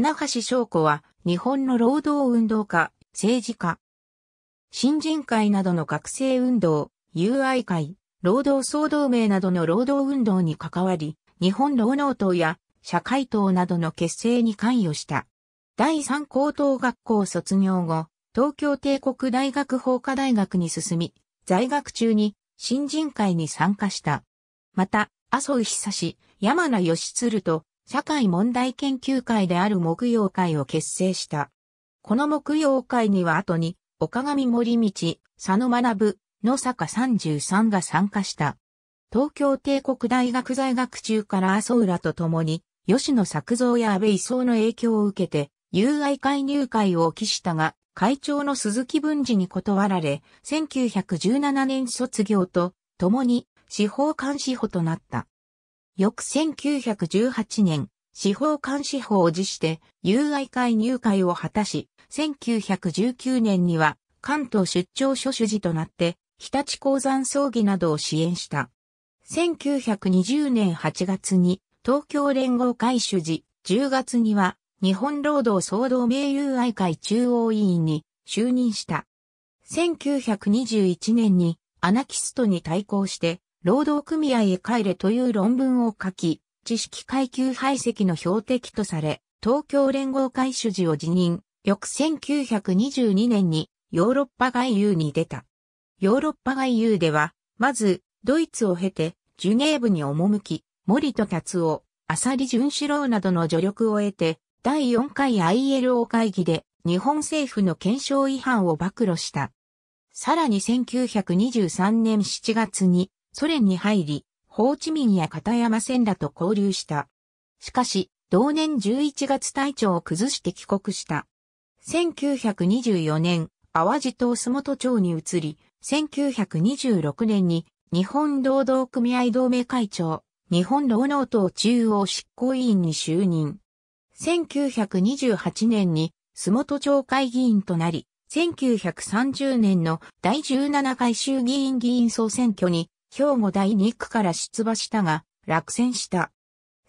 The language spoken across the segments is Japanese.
花橋翔子は日本の労働運動家、政治家、新人会などの学生運動、友愛会、労働総同盟などの労働運動に関わり、日本労働党や社会党などの結成に関与した。第三高等学校卒業後、東京帝国大学法科大学に進み、在学中に新人会に参加した。また、麻生久志、山名義鶴と社会問題研究会である木曜会を結成した。この木曜会には後に、岡上森道、佐野学、野坂33が参加した。東京帝国大学在学中から麻生らと共に、吉野作造や安倍磯の影響を受けて、友愛会入会を起したが、会長の鈴木文治に断られ、1917年卒業と、共に司法監視補となった。翌1918年、司法監視法を辞して、友愛会入会を果たし、1919年には、関東出張所主事となって、日立鉱山葬儀などを支援した。1920年8月に、東京連合会主事、10月には、日本労働総同盟友愛会中央委員に就任した。1921年にアナキストに対抗して労働組合へ帰れという論文を書き、知識階級排斥の標的とされ、東京連合会主事を辞任、翌1922年にヨーロッパ外遊に出た。ヨーロッパ外遊では、まず、ドイツを経て、ジュネーブに赴き、森戸達夫、サリ淳志郎などの助力を得て、第4回 ILO 会議で日本政府の検証違反を暴露した。さらに1923年7月にソ連に入り、ホーチミンや片山線らと交流した。しかし、同年11月体調を崩して帰国した。1924年、淡路島洲本町に移り、1926年に日本労働組合同盟会長、日本労働党中央執行委員に就任。1928年に洲本町会議員となり、1930年の第17回衆議院議員総選挙に兵庫第2区から出馬したが、落選した。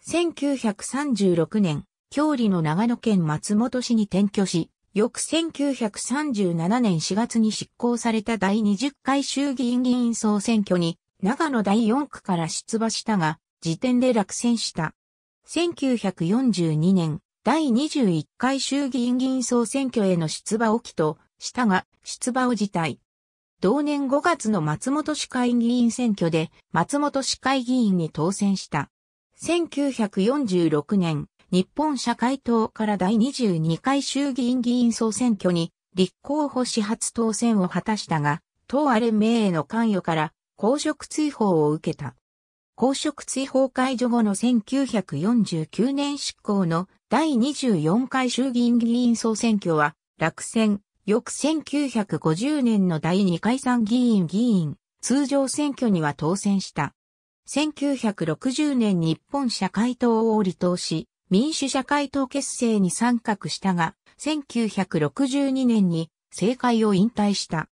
1936年、郷里の長野県松本市に転居し、翌1937年4月に執行された第20回衆議院議員総選挙に、長野第4区から出馬したが、時点で落選した。1942年、第21回衆議院議員総選挙への出馬を起としたが、出馬を辞退。同年5月の松本市会議員選挙で松本市会議員に当選した。1946年、日本社会党から第22回衆議院議員総選挙に立候補し初当選を果たしたが、党ある名への関与から公職追放を受けた。公職追放解除後の1949年執行の第24回衆議院議員総選挙は落選、翌1950年の第2回参議院議員、通常選挙には当選した。1960年日本社会党を離党し、民主社会党結成に参画したが、1962年に政界を引退した。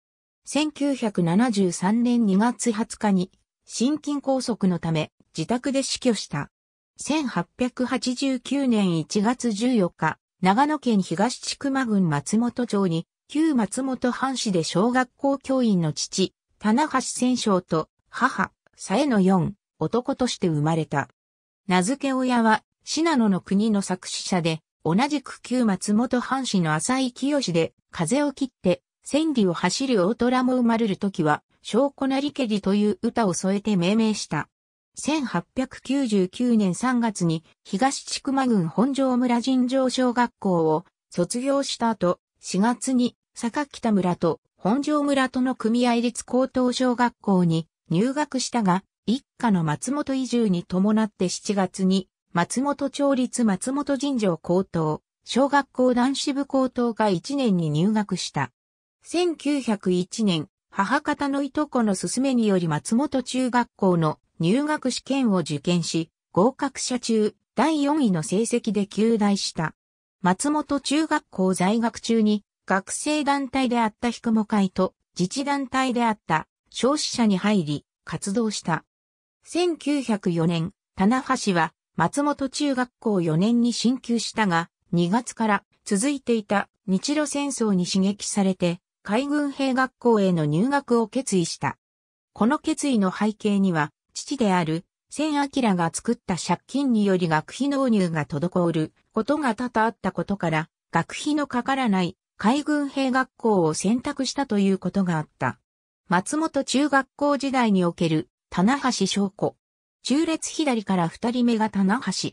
1973年2月20日に、心筋拘束のため自宅で死去した。1889年1月14日、長野県東千曲郡松本町に旧松本藩士で小学校教員の父、棚橋戦勝と母、佐江の四、男として生まれた。名付け親は、信濃の国の作詞者で、同じく旧松本藩士の浅井清で、風を切って、千里を走る大虎も生まれる時は、小子なりけりという歌を添えて命名した。1899年3月に東千間郡本城村尋常小学校を卒業した後、4月に坂北村と本庄村との組合立高等小学校に入学したが、一家の松本移住に伴って7月に松本町立松本尋常高等小学校男子部高等が1年に入学した。1901年、母方のいとこの勧めにより松本中学校の入学試験を受験し、合格者中第4位の成績で休大した。松本中学校在学中に学生団体であったヒくも会と自治団体であった消費者に入り活動した。1904年、棚橋は松本中学校4年に進級したが、2月から続いていた日露戦争に刺激されて、海軍兵学校への入学を決意した。この決意の背景には、父である千明が作った借金により学費納入が滞ることが多々あったことから、学費のかからない海軍兵学校を選択したということがあった。松本中学校時代における、棚橋翔子。中列左から二人目が棚橋。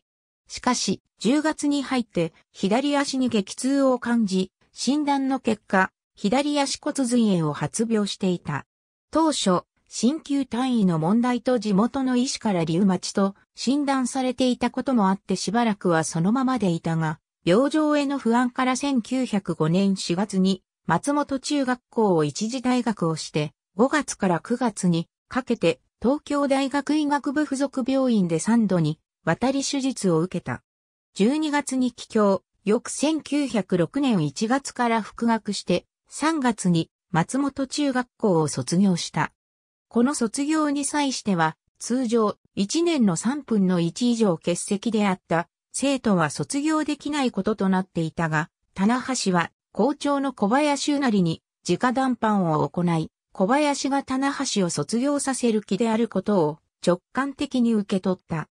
しかし、10月に入って、左足に激痛を感じ、診断の結果、左足骨髄炎を発病していた。当初、新旧単位の問題と地元の医師からリウマチと診断されていたこともあってしばらくはそのままでいたが、病状への不安から1905年4月に松本中学校を一時大学をして、5月から9月にかけて東京大学医学部附属病院で3度に渡り手術を受けた。12月に帰郷、翌1906年1月から復学して、3月に松本中学校を卒業した。この卒業に際しては、通常1年の3分の1以上欠席であった生徒は卒業できないこととなっていたが、棚橋は校長の小林うなりに直談判を行い、小林が棚橋を卒業させる気であることを直感的に受け取った。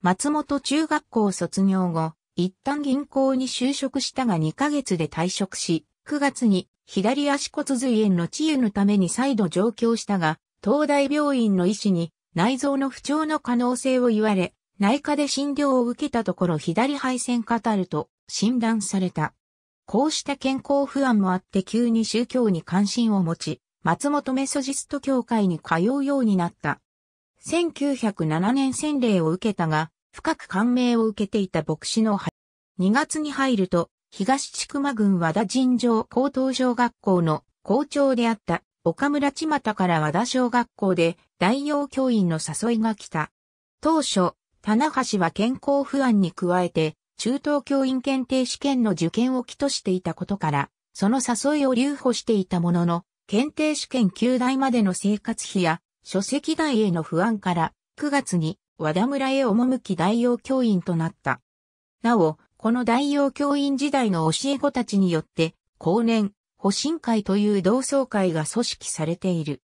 松本中学校卒業後、一旦銀行に就職したが2ヶ月で退職し、9月に左足骨髄炎の治癒のために再度上京したが、東大病院の医師に内臓の不調の可能性を言われ、内科で診療を受けたところ左肺腺カたると診断された。こうした健康不安もあって急に宗教に関心を持ち、松本メソジスト教会に通うようになった。1907年洗礼を受けたが、深く感銘を受けていた牧師の2月に入ると、東千曲郡和田尋常高等小学校の校長であった岡村千又から和田小学校で代用教員の誘いが来た。当初、棚橋は健康不安に加えて、中等教員検定試験の受験を期としていたことから、その誘いを留保していたものの、検定試験9代までの生活費や、書籍代への不安から、9月に和田村へ赴き代用教員となった。なお、この代用教員時代の教え子たちによって、後年、保身会という同窓会が組織されている。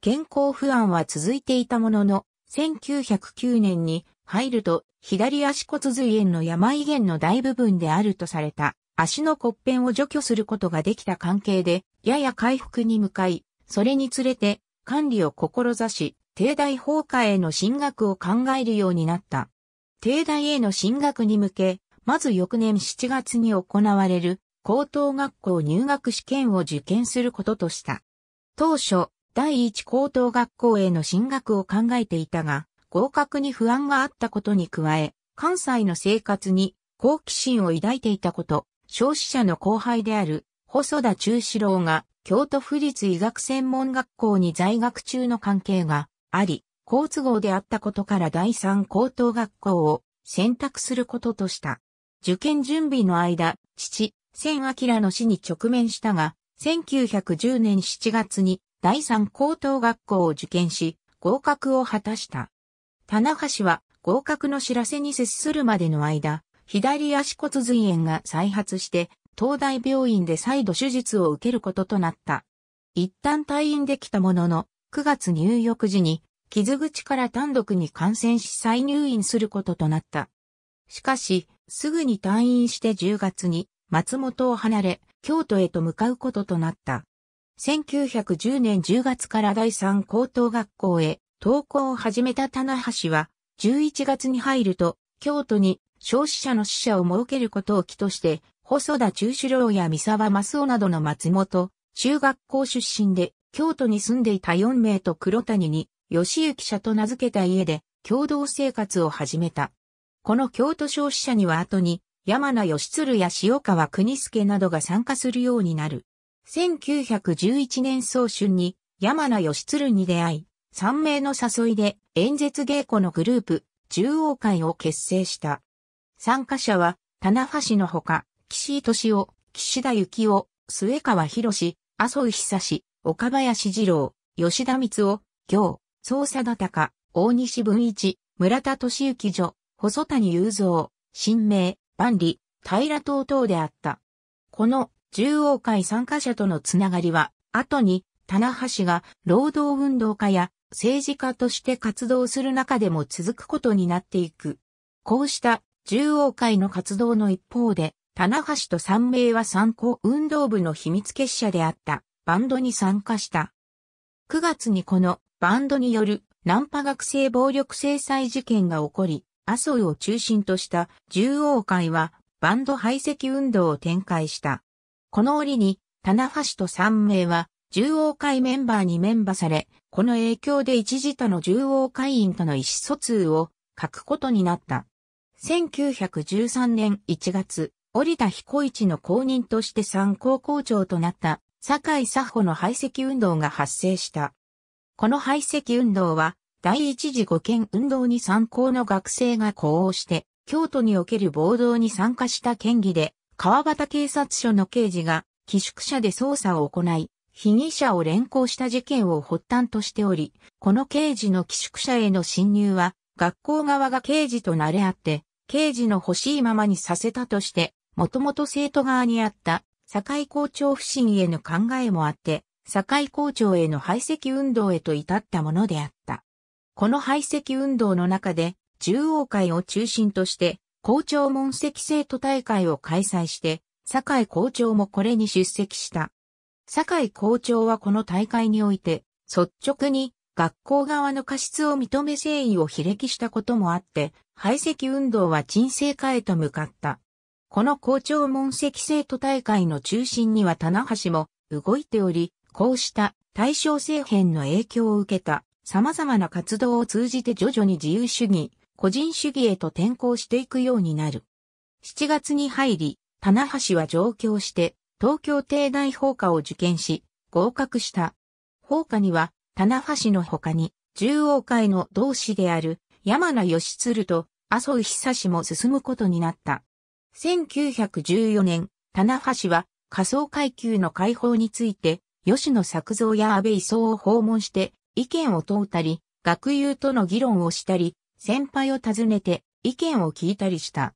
健康不安は続いていたものの、1909年に入ると、左足骨髄炎の山遺言の大部分であるとされた、足の骨片を除去することができた関係で、やや回復に向かい、それにつれて、管理を志し、帝大崩壊への進学を考えるようになった。帝大への進学に向け、まず翌年7月に行われる、高等学校入学試験を受験することとした。当初、第一高等学校への進学を考えていたが、合格に不安があったことに加え、関西の生活に好奇心を抱いていたこと、消費者の後輩である細田中志郎が京都府立医学専門学校に在学中の関係があり、好都合であったことから第三高等学校を選択することとした。受験準備の間、父、千明の死に直面したが、1910年7月に第三高等学校を受験し、合格を果たした。棚橋は合格の知らせに接するまでの間、左足骨髄炎が再発して、東大病院で再度手術を受けることとなった。一旦退院できたものの、9月入浴時に、傷口から単独に感染し再入院することとなった。しかし、すぐに退院して10月に、松本を離れ、京都へと向かうこととなった。1910年10月から第三高等学校へ投稿を始めた棚橋は、11月に入ると、京都に消費者の死者を設けることを起として、細田中主郎や三沢正夫などの松本、中学校出身で、京都に住んでいた4名と黒谷に、吉行社と名付けた家で、共同生活を始めた。この京都消費者には後に、山名義鶴や塩川国助などが参加するようになる。1911年早春に山名義鶴に出会い、3名の誘いで演説稽古のグループ、中央会を結成した。参加者は、棚橋のほか、岸井敏夫、岸田幸夫、末川博士、麻生久志、岡林二郎、吉田光夫、行、総貞隆、大西文一、村田敏之女、細谷雄三、新名、万里、平等等であった。この中央会参加者とのつながりは、後に、棚橋が労働運動家や政治家として活動する中でも続くことになっていく。こうした中央会の活動の一方で、棚橋と三名は参考運動部の秘密結社であったバンドに参加した。9月にこのバンドによるナンパ学生暴力制裁事件が起こり、麻生を中心とした中央会はバンド排斥運動を展開した。この折に、棚橋と三名は中央会メンバーにメンバーされ、この影響で一時他の中央会員との意思疎通を書くことになった。1913年1月、織田彦一の公認として参考校長となった坂井佐保の排斥運動が発生した。この排斥運動は、第一次五権運動に参考の学生が呼応して、京都における暴動に参加した県議で、川端警察署の刑事が、寄宿舎で捜査を行い、被疑者を連行した事件を発端としており、この刑事の寄宿舎への侵入は、学校側が刑事と慣れ合って、刑事の欲しいままにさせたとして、もともと生徒側にあった、堺校長不信への考えもあって、堺校長への排斥運動へと至ったものであった。この排斥運動の中で、中央会を中心として、校長問責生徒大会を開催して、堺校長もこれに出席した。坂井校長はこの大会において、率直に学校側の過失を認め誠意を非歴したこともあって、排斥運動は沈静化へと向かった。この校長問責生徒大会の中心には棚橋も動いており、こうした対象政変の影響を受けた様々な活動を通じて徐々に自由主義、個人主義へと転向していくようになる。7月に入り、棚橋は上京して東京帝大法科を受験し、合格した。法科には、棚橋の他に、中央会の同志である山名義鶴と麻生久志も進むことになった。1914年、棚橋は仮想階級の解放について、吉野作造や安倍磯を訪問して意見を問うたり、学友との議論をしたり、先輩を訪ねて意見を聞いたりした。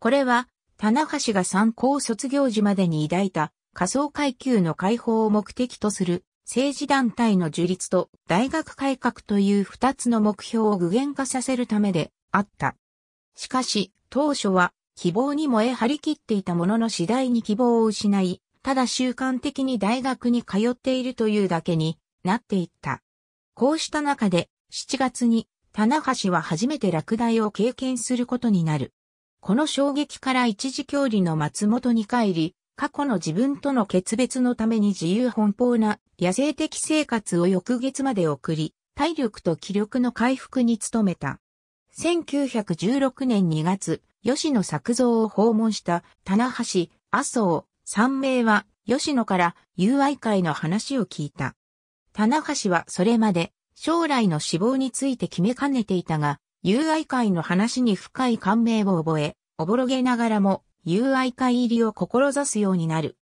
これは棚橋が参考卒業時までに抱いた仮想階級の解放を目的とする政治団体の樹立と大学改革という二つの目標を具現化させるためであった。しかし、当初は希望に燃え張り切っていたものの次第に希望を失い、ただ習慣的に大学に通っているというだけになっていった。こうした中で7月に棚橋は初めて落第を経験することになる。この衝撃から一時距離の松本に帰り、過去の自分との決別のために自由奔放な野生的生活を翌月まで送り、体力と気力の回復に努めた。1916年2月、吉野作造を訪問した棚橋、麻生、三名は吉野から友愛会の話を聞いた。棚橋はそれまで将来の死亡について決めかねていたが、友愛会の話に深い感銘を覚え、おぼろげながらも友愛会入りを志すようになる。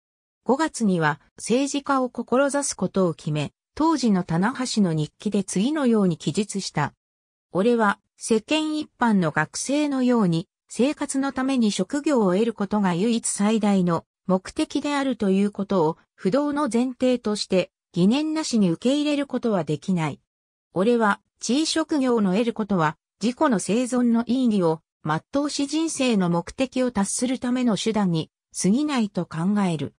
5月には政治家を志すことを決め、当時の棚橋の日記で次のように記述した。俺は世間一般の学生のように生活のために職業を得ることが唯一最大の目的であるということを不動の前提として疑念なしに受け入れることはできない。俺は地位職業の得ることは自己の生存の意義を全うし人生の目的を達するための手段に過ぎないと考える。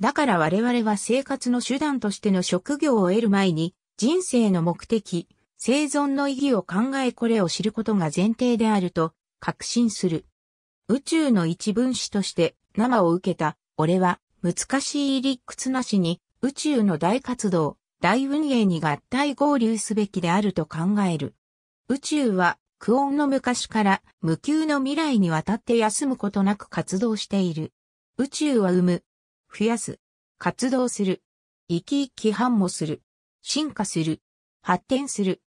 だから我々は生活の手段としての職業を得る前に人生の目的、生存の意義を考えこれを知ることが前提であると確信する。宇宙の一分子として生を受けた俺は難しい理屈なしに宇宙の大活動、大運営に合体合流すべきであると考える。宇宙は久遠の昔から無休の未来にわたって休むことなく活動している。宇宙は生む、増やす、活動する、生き生き繁茂する、進化する、発展する、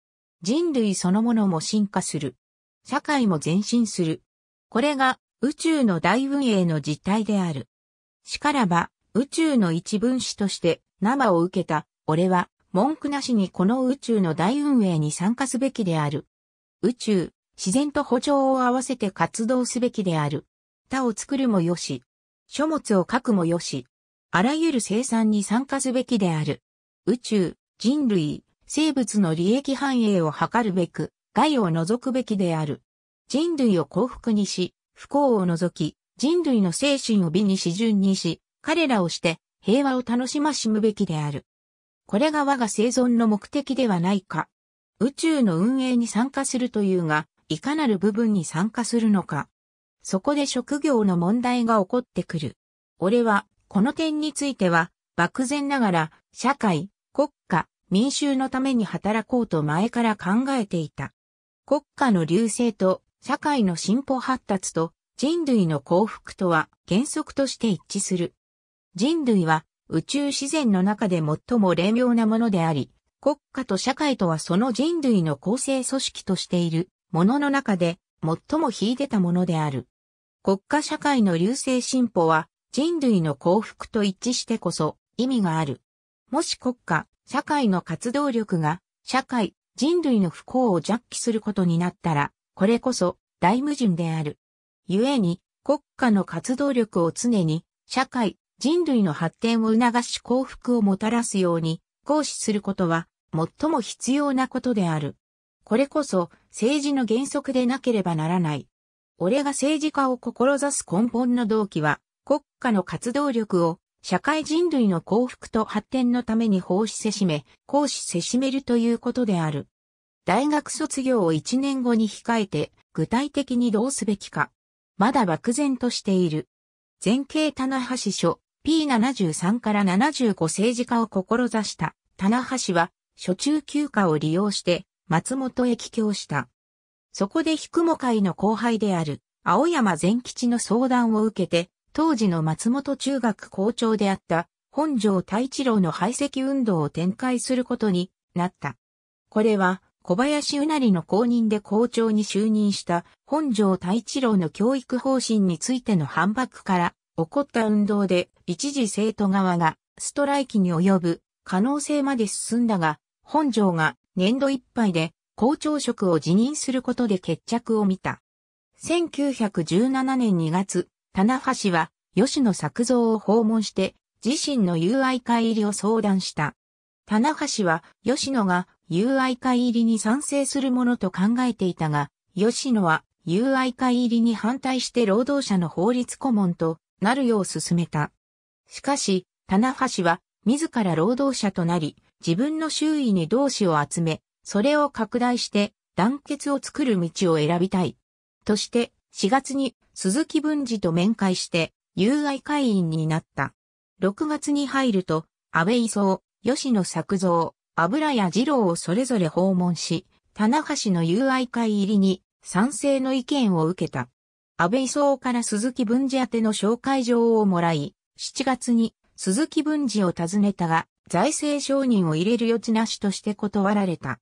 人類そのものも進化する、社会も前進する。これが宇宙の大運営の実態である。しからば、宇宙の一分子として生を受けた、俺は文句なしにこの宇宙の大運営に参加すべきである。宇宙、自然と補助を合わせて活動すべきである。他を作るもよし。書物を書くもよし。あらゆる生産に参加すべきである。宇宙、人類、生物の利益繁栄を図るべく、害を除くべきである。人類を幸福にし、不幸を除き、人類の精神を美に始順にし、彼らをして平和を楽しましむべきである。これが我が生存の目的ではないか。宇宙の運営に参加するというが、いかなる部分に参加するのか。そこで職業の問題が起こってくる。俺は、この点については、漠然ながら、社会、国家、民衆のために働こうと前から考えていた。国家の隆盛と、社会の進歩発達と、人類の幸福とは原則として一致する。人類は宇宙自然の中で最も霊妙なものであり、国家と社会とはその人類の構成組織としているものの中で最も秀でたものである。国家社会の流星進歩は人類の幸福と一致してこそ意味がある。もし国家、社会の活動力が社会、人類の不幸を弱気することになったら、これこそ大矛盾である。故に国家の活動力を常に社会、人類の発展を促し幸福をもたらすように行使することは最も必要なことである。これこそ政治の原則でなければならない。俺が政治家を志す根本の動機は国家の活動力を社会人類の幸福と発展のために奉仕せしめ、行使せしめるということである。大学卒業を1年後に控えて具体的にどうすべきか。まだ漠然としている。前景棚橋書、P73 から75政治家を志した、棚橋は、初中休暇を利用して、松本へ帰郷した。そこで引雲会の後輩である、青山善吉の相談を受けて、当時の松本中学校長であった、本城太一郎の排斥運動を展開することになった。これは、小林うなりの公認で校長に就任した本城太一郎の教育方針についての反駁から起こった運動で一時生徒側がストライキに及ぶ可能性まで進んだが、本庄が年度いっぱいで校長職を辞任することで決着を見た。1917年2月、棚橋は吉野作造を訪問して自身の友愛会入りを相談した。棚橋は吉野が友愛会入りに賛成するものと考えていたが、吉野は友愛会入りに反対して労働者の法律顧問となるよう進めた。しかし、棚橋は自ら労働者となり、自分の周囲に同志を集め、それを拡大して団結を作る道を選びたい。として、4月に鈴木文治と面会して、友愛会員になった。6月に入ると、安倍磯夫、吉野作造、油屋二郎をそれぞれ訪問し、棚橋の友愛会入りに賛成の意見を受けた。安倍総から鈴木文治宛ての紹介状をもらい、7月に鈴木文治を訪ねたが、財政承認を入れる余地なしとして断られた。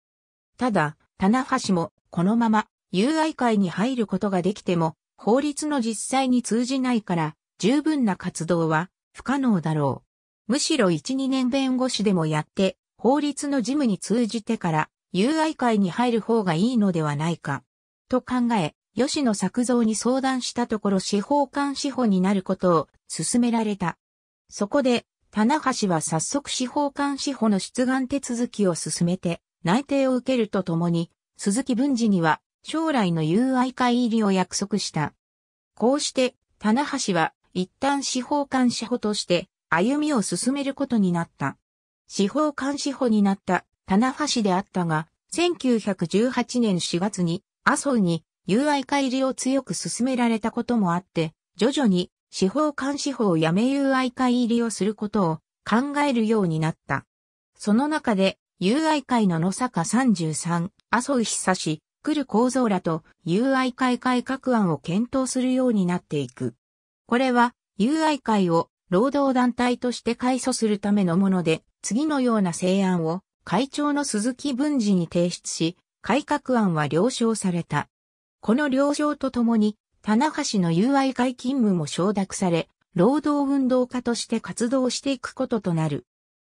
ただ、棚橋もこのまま友愛会に入ることができても、法律の実際に通じないから、十分な活動は不可能だろう。むしろ1、2年弁護士でもやって、法律の事務に通じてから、友愛会に入る方がいいのではないか。と考え、吉野作造に相談したところ司法官司法になることを勧められた。そこで、棚橋は早速司法官司法の出願手続きを進めて、内定を受けるとともに、鈴木文治には将来の友愛会入りを約束した。こうして、棚橋は一旦司法官司法として歩みを進めることになった。司法官司法になった棚橋であったが、1918年4月に麻生に友愛会入りを強く進められたこともあって、徐々に司法監視法やめ友愛会入りをすることを考えるようになった。その中で、友愛会の野坂33、麻生久志、来る構造らと友愛会改革案を検討するようになっていく。これは、友愛会を労働団体として改組するためのもので、次のような成案を会長の鈴木文治に提出し、改革案は了承された。この了承とともに、棚橋の友愛会勤務も承諾され、労働運動家として活動していくこととなる。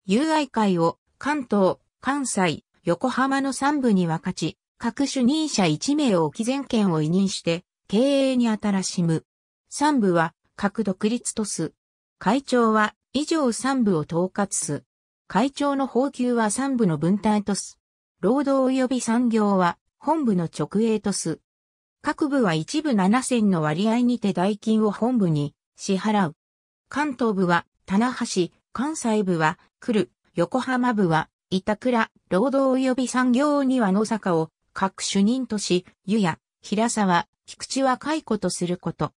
友愛会を関東、関西、横浜の3部に分かち、各主任者1名を置き全権を委任して、経営に新しむ。3部は、各独立とす。会長は、以上3部を統括す。会長の報給は3部の分担とす。労働及び産業は、本部の直営とす。各部は一部7銭の割合にて代金を本部に支払う。関東部は、棚橋、関西部は、来る、横浜部は、板倉、労働及び産業には野坂を、各主任とし、湯や平沢、菊池は解雇とすること。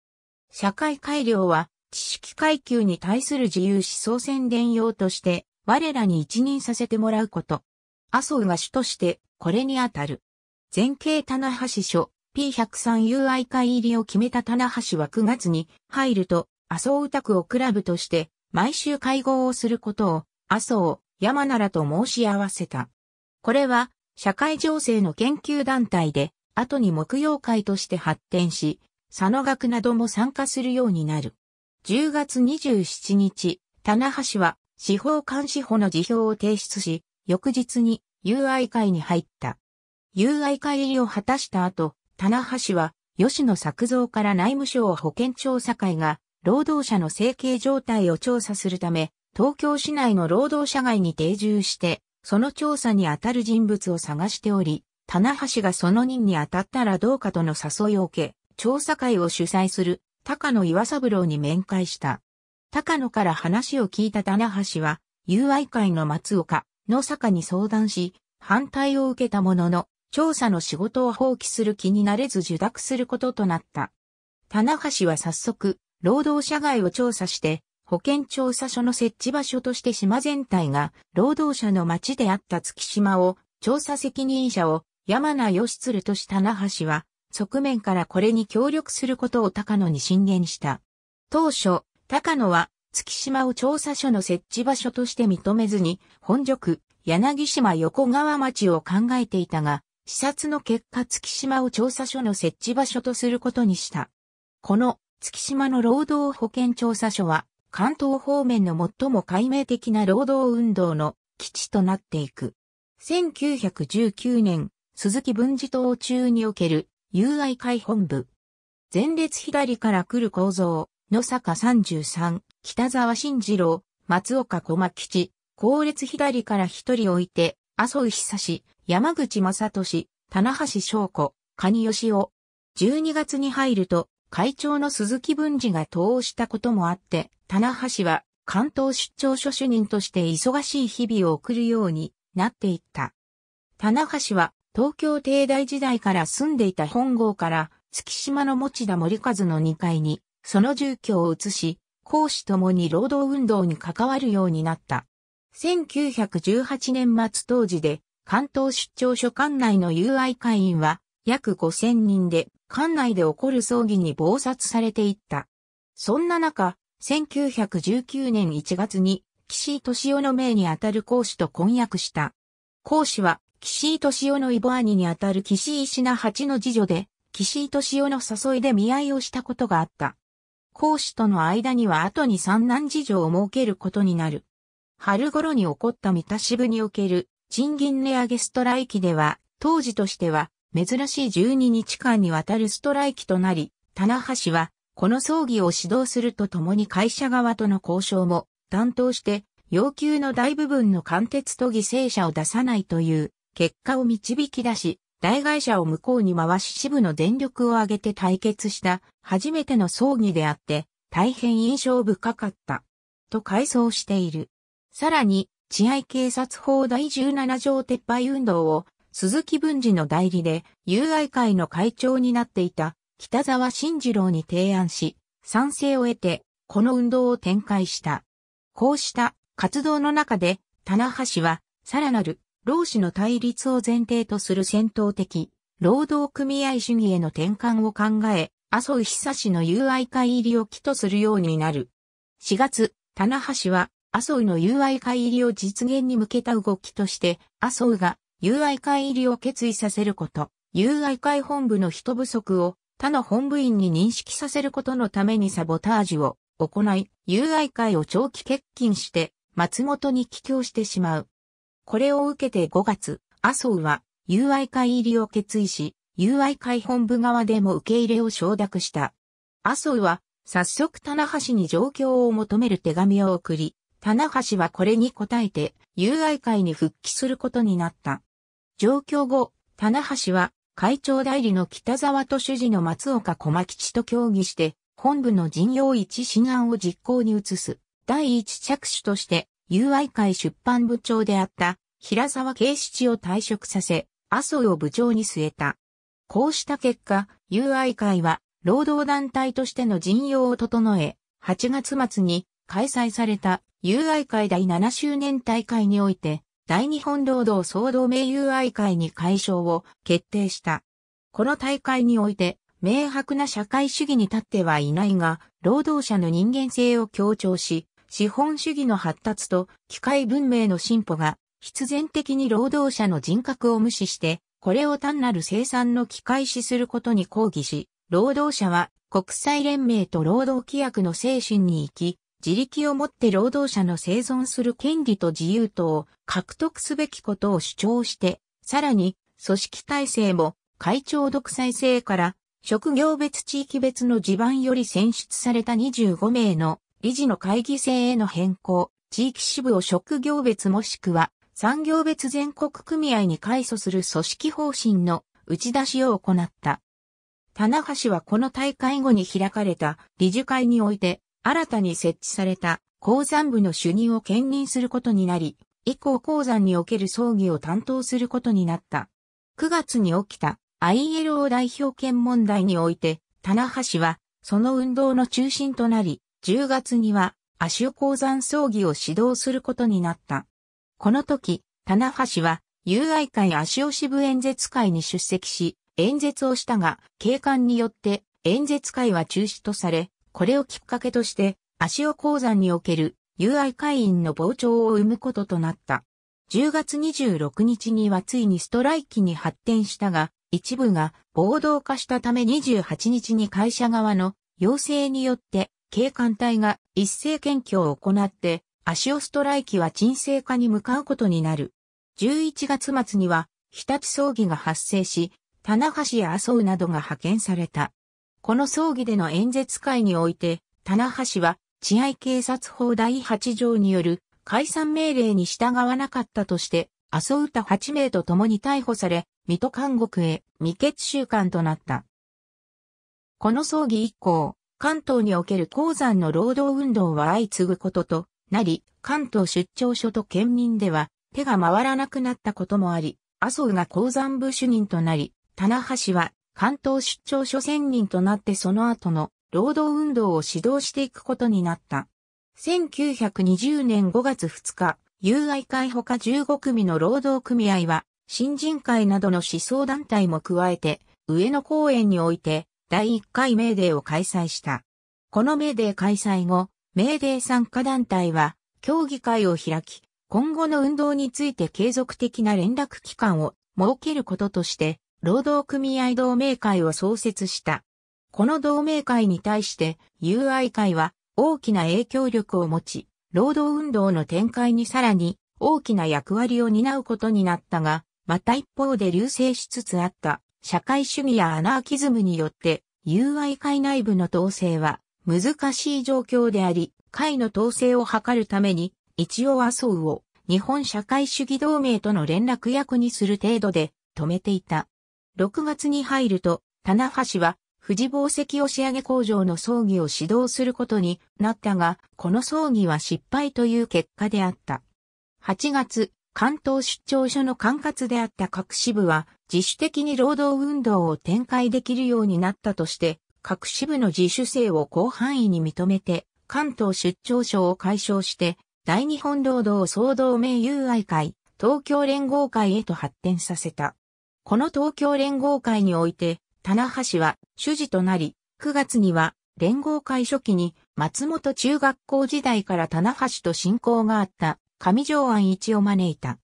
社会改良は、知識階級に対する自由思想宣伝用として、我らに一任させてもらうこと。麻生が主として、これにあたる。前景棚橋書、P103UI 会入りを決めた棚橋は9月に入ると麻生歌区をクラブとして毎週会合をすることを麻生、山ならと申し合わせた。これは社会情勢の研究団体で後に木曜会として発展し、佐野学なども参加するようになる。10月27日、棚橋は司法監視法の辞表を提出し、翌日に UI 会に入った。UI 会入りを果たした後、棚橋は、吉野作造から内務省保健調査会が、労働者の整形状態を調査するため、東京市内の労働者街に定住して、その調査に当たる人物を探しており、棚橋がその任に当たったらどうかとの誘いを受け、調査会を主催する高野岩三郎に面会した。高野から話を聞いた棚橋は、友愛会の松岡、野坂に相談し、反対を受けたものの、調査の仕事を放棄する気になれず受諾することとなった。棚橋は早速、労働者街を調査して、保健調査所の設置場所として島全体が労働者の町であった月島を調査責任者を山名義鶴とした棚橋は側面からこれに協力することを高野に進言した。当初、高野は月島を調査所の設置場所として認めずに本宿、柳島横川町を考えていたが、視察の結果月島を調査所の設置場所とすることにした。この月島の労働保険調査所は、関東方面の最も解明的な労働運動の基地となっていく。1919年、鈴木文治党中における友愛会本部。前列左から来る構造、野坂33、北沢慎次郎、松岡小牧吉、後列左から一人置いて、麻生久志、山口正俊、棚橋翔子、蟹吉夫。12月に入ると、会長の鈴木文治が投資したこともあって、棚橋は関東出張所主任として忙しい日々を送るようになっていった。棚橋は東京帝大時代から住んでいた本郷から月島の持田森和の2階にその住居を移し、講師ともに労働運動に関わるようになった。1918年末当時で、関東出張所管内の友愛会員は、約5000人で、管内で起こる葬儀に暴殺されていった。そんな中、1919年1月に、岸井敏夫の命にあたる講師と婚約した。講師は、岸井敏夫のイボ兄にあたる岸井品八の次女で、岸井敏夫の誘いで見合いをしたことがあった。講師との間には後に三男次女を設けることになる。春頃に起こった三田支部における賃金値上げストライキでは、当時としては珍しい12日間にわたるストライキとなり、棚橋はこの葬儀を指導するとともに会社側との交渉も担当して要求の大部分の貫徹と犠牲者を出さないという結果を導き出し、大会社を向こうに回し支部の全力を挙げて対決した初めての葬儀であって大変印象深かったと回想している。さらに、治安警察法第17条撤廃運動を、鈴木文治の代理で、友愛会の会長になっていた、北沢慎二郎に提案し、賛成を得て、この運動を展開した。こうした活動の中で、棚橋は、さらなる、労使の対立を前提とする戦闘的、労働組合主義への転換を考え、麻生久志の友愛会入りを起とするようになる。4月、棚橋は、麻生の友愛会入りを実現に向けた動きとして、麻生が友愛会入りを決意させること、友愛会本部の人不足を他の本部員に認識させることのためにサボタージュを行い、友愛会を長期欠勤して、松本に帰郷してしまう。これを受けて5月、麻生は友愛会入りを決意し、友愛会本部側でも受け入れを承諾した。麻生は早速棚橋に状況を求める手紙を送り、棚橋はこれに応えて、友愛会に復帰することになった。上京後、棚橋は、会長代理の北沢と主事の松岡小牧吉と協議して、本部の陣容一志願を実行に移す、第一着手として、友愛会出版部長であった、平沢慶七を退職させ、麻生を部長に据えた。こうした結果、友愛会は、労働団体としての陣容を整え、8月末に開催された友愛会第7周年大会において、大日本労働総同盟友愛会に解消を決定した。この大会において、明白な社会主義に立ってはいないが、労働者の人間性を強調し、資本主義の発達と機械文明の進歩が必然的に労働者の人格を無視して、これを単なる生産の機械視することに抗議し、労働者は国際連盟と労働規約の精神に行き、自力をもって労働者の生存する権利と自由とを獲得すべきことを主張して、さらに、組織体制も会長独裁制から職業別地域別の地盤より選出された25名の理事の会議制への変更、地域支部を職業別もしくは産業別全国組合に改組する組織方針の打ち出しを行った。棚橋はこの大会後に開かれた理事会において新たに設置された鉱山部の主任を兼任することになり、以降鉱山における葬儀を担当することになった。9月に起きた ILO 代表権問題において、棚橋はその運動の中心となり、10月には足尾鉱山葬儀を指導することになった。この時、棚橋は友愛会足尾支部演説会に出席し、演説をしたが、警官によって演説会は中止とされ、これをきっかけとして、足尾鉱山における友愛会員の膨張を生むこととなった。10月26日にはついにストライキに発展したが、一部が暴動化したため28日に会社側の要請によって警官隊が一斉検挙を行って、足尾ストライキは沈静化に向かうことになる。11月末には日立葬儀が発生し、棚橋や麻生などが派遣された。この葬儀での演説会において、棚橋は治安警察法第8条による解散命令に従わなかったとして、麻生歌8名と共に逮捕され、水戸監獄へ未決収監となった。この葬儀以降、関東における鉱山の労働運動は相次ぐこととなり、関東出張所と県民では手が回らなくなったこともあり、麻生が鉱山部主任となり、棚橋は関東出張所専任となってその後の労働運動を指導していくことになった。1920年5月2日、友愛会他15組の労働組合は、新人会などの思想団体も加えて、上野公園において、第1回メーデーを開催した。このメーデー開催後、メーデー参加団体は、協議会を開き、今後の運動について継続的な連絡機関を設けることとして、労働組合同盟会を創設した。この同盟会に対して UI 会は大きな影響力を持ち、労働運動の展開にさらに大きな役割を担うことになったが、また一方で流星しつつあった社会主義やアナーキズムによって UI 会内部の統制は難しい状況であり、会の統制を図るために一応麻生を日本社会主義同盟との連絡役にする程度で止めていた。6月に入ると、棚橋は、富士宝石押上工場の葬儀を指導することになったが、この葬儀は失敗という結果であった。8月、関東出張所の管轄であった各支部は、自主的に労働運動を展開できるようになったとして、各支部の自主性を広範囲に認めて、関東出張所を解消して、大日本労働総同盟友愛会、東京連合会へと発展させた。この東京連合会において、棚橋は主事となり、9月には連合会初期に松本中学校時代から棚橋と親交があった上条案一を招いた。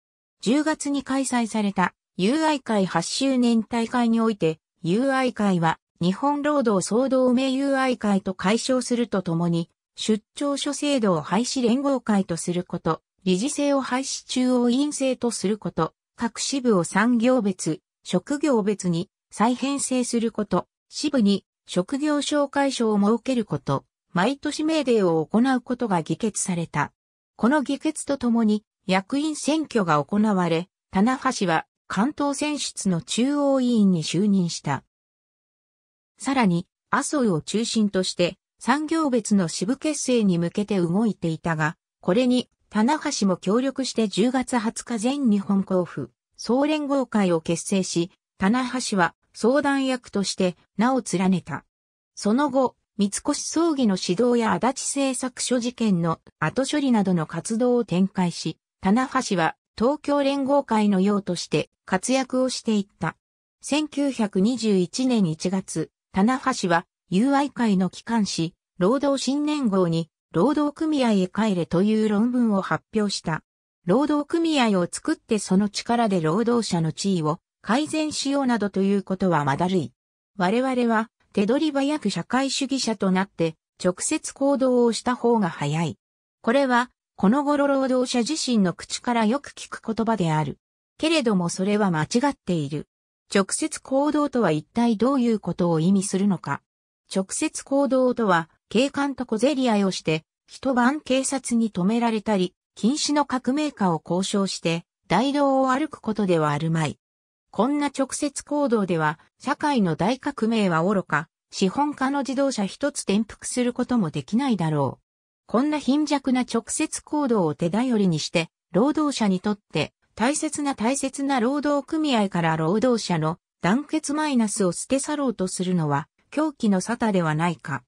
10月に開催された UI 会8周年大会において、UI 会は日本労働総同盟 UI 会と解消するとともに、出張所制度を廃止連合会とすること、理事制を廃止中央委員制とすること、各支部を産業別、職業別に再編成すること、支部に職業紹介書を設けること、毎年命令を行うことが議決された。この議決とともに役員選挙が行われ、棚橋は関東選出の中央委員に就任した。さらに、麻生を中心として産業別の支部結成に向けて動いていたが、これに棚橋も協力して10月20日全日本交付。総連合会を結成し、棚橋は相談役として名を連ねた。その後、三越葬儀の指導や足立製作所事件の後処理などの活動を展開し、棚橋は東京連合会のようとして活躍をしていった。1921年1月、棚橋は友愛会の機関紙、労働新年号に労働組合へ帰れという論文を発表した。労働組合を作ってその力で労働者の地位を改善しようなどということはまだるい。我々は手取り早く社会主義者となって直接行動をした方が早い。これはこの頃労働者自身の口からよく聞く言葉である。けれどもそれは間違っている。直接行動とは一体どういうことを意味するのか。直接行動とは警官と小競り合いをして一晩警察に止められたり、禁止の革命家を交渉して、大道を歩くことではあるまい。こんな直接行動では、社会の大革命は愚か、資本家の自動車一つ転覆することもできないだろう。こんな貧弱な直接行動を手頼りにして、労働者にとって大切な大切な労働組合から労働者の団結マイナスを捨て去ろうとするのは狂気の沙汰ではないか。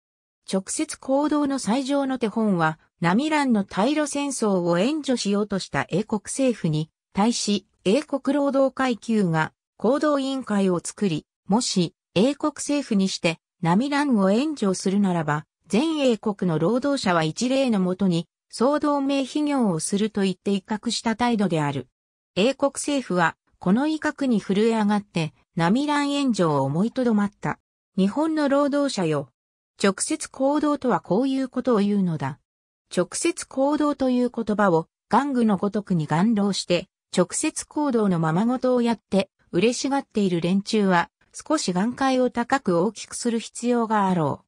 直接行動の最上の手本はナミランの対露戦争を援助しようとした英国政府に対し英国労働階級が行動委員会を作り、もし英国政府にしてナミランを援助するならば、全英国の労働者は一例のもとに総同盟非業をすると言って威嚇した態度である。英国政府はこの威嚇に震え上がってナミラン援助を思いとどまった。日本の労働者よ。直接行動とはこういうことを言うのだ。直接行動という言葉を、玩具のごとくに願浪して、直接行動のままごとをやって、嬉しがっている連中は、少し眼界を高く大きくする必要があろ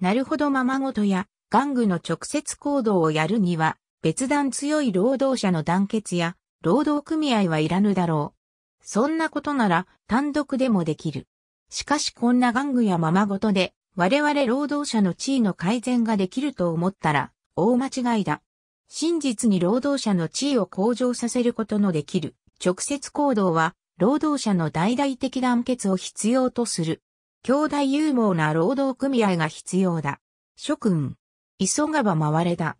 う。なるほどままごとや、玩具の直接行動をやるには、別段強い労働者の団結や、労働組合はいらぬだろう。そんなことなら、単独でもできる。しかしこんな玩具やままごとで、我々労働者の地位の改善ができると思ったら、大間違いだ。真実に労働者の地位を向上させることのできる直接行動は労働者の大々的団結を必要とする。兄弟有望な労働組合が必要だ。諸君、急がば回れだ。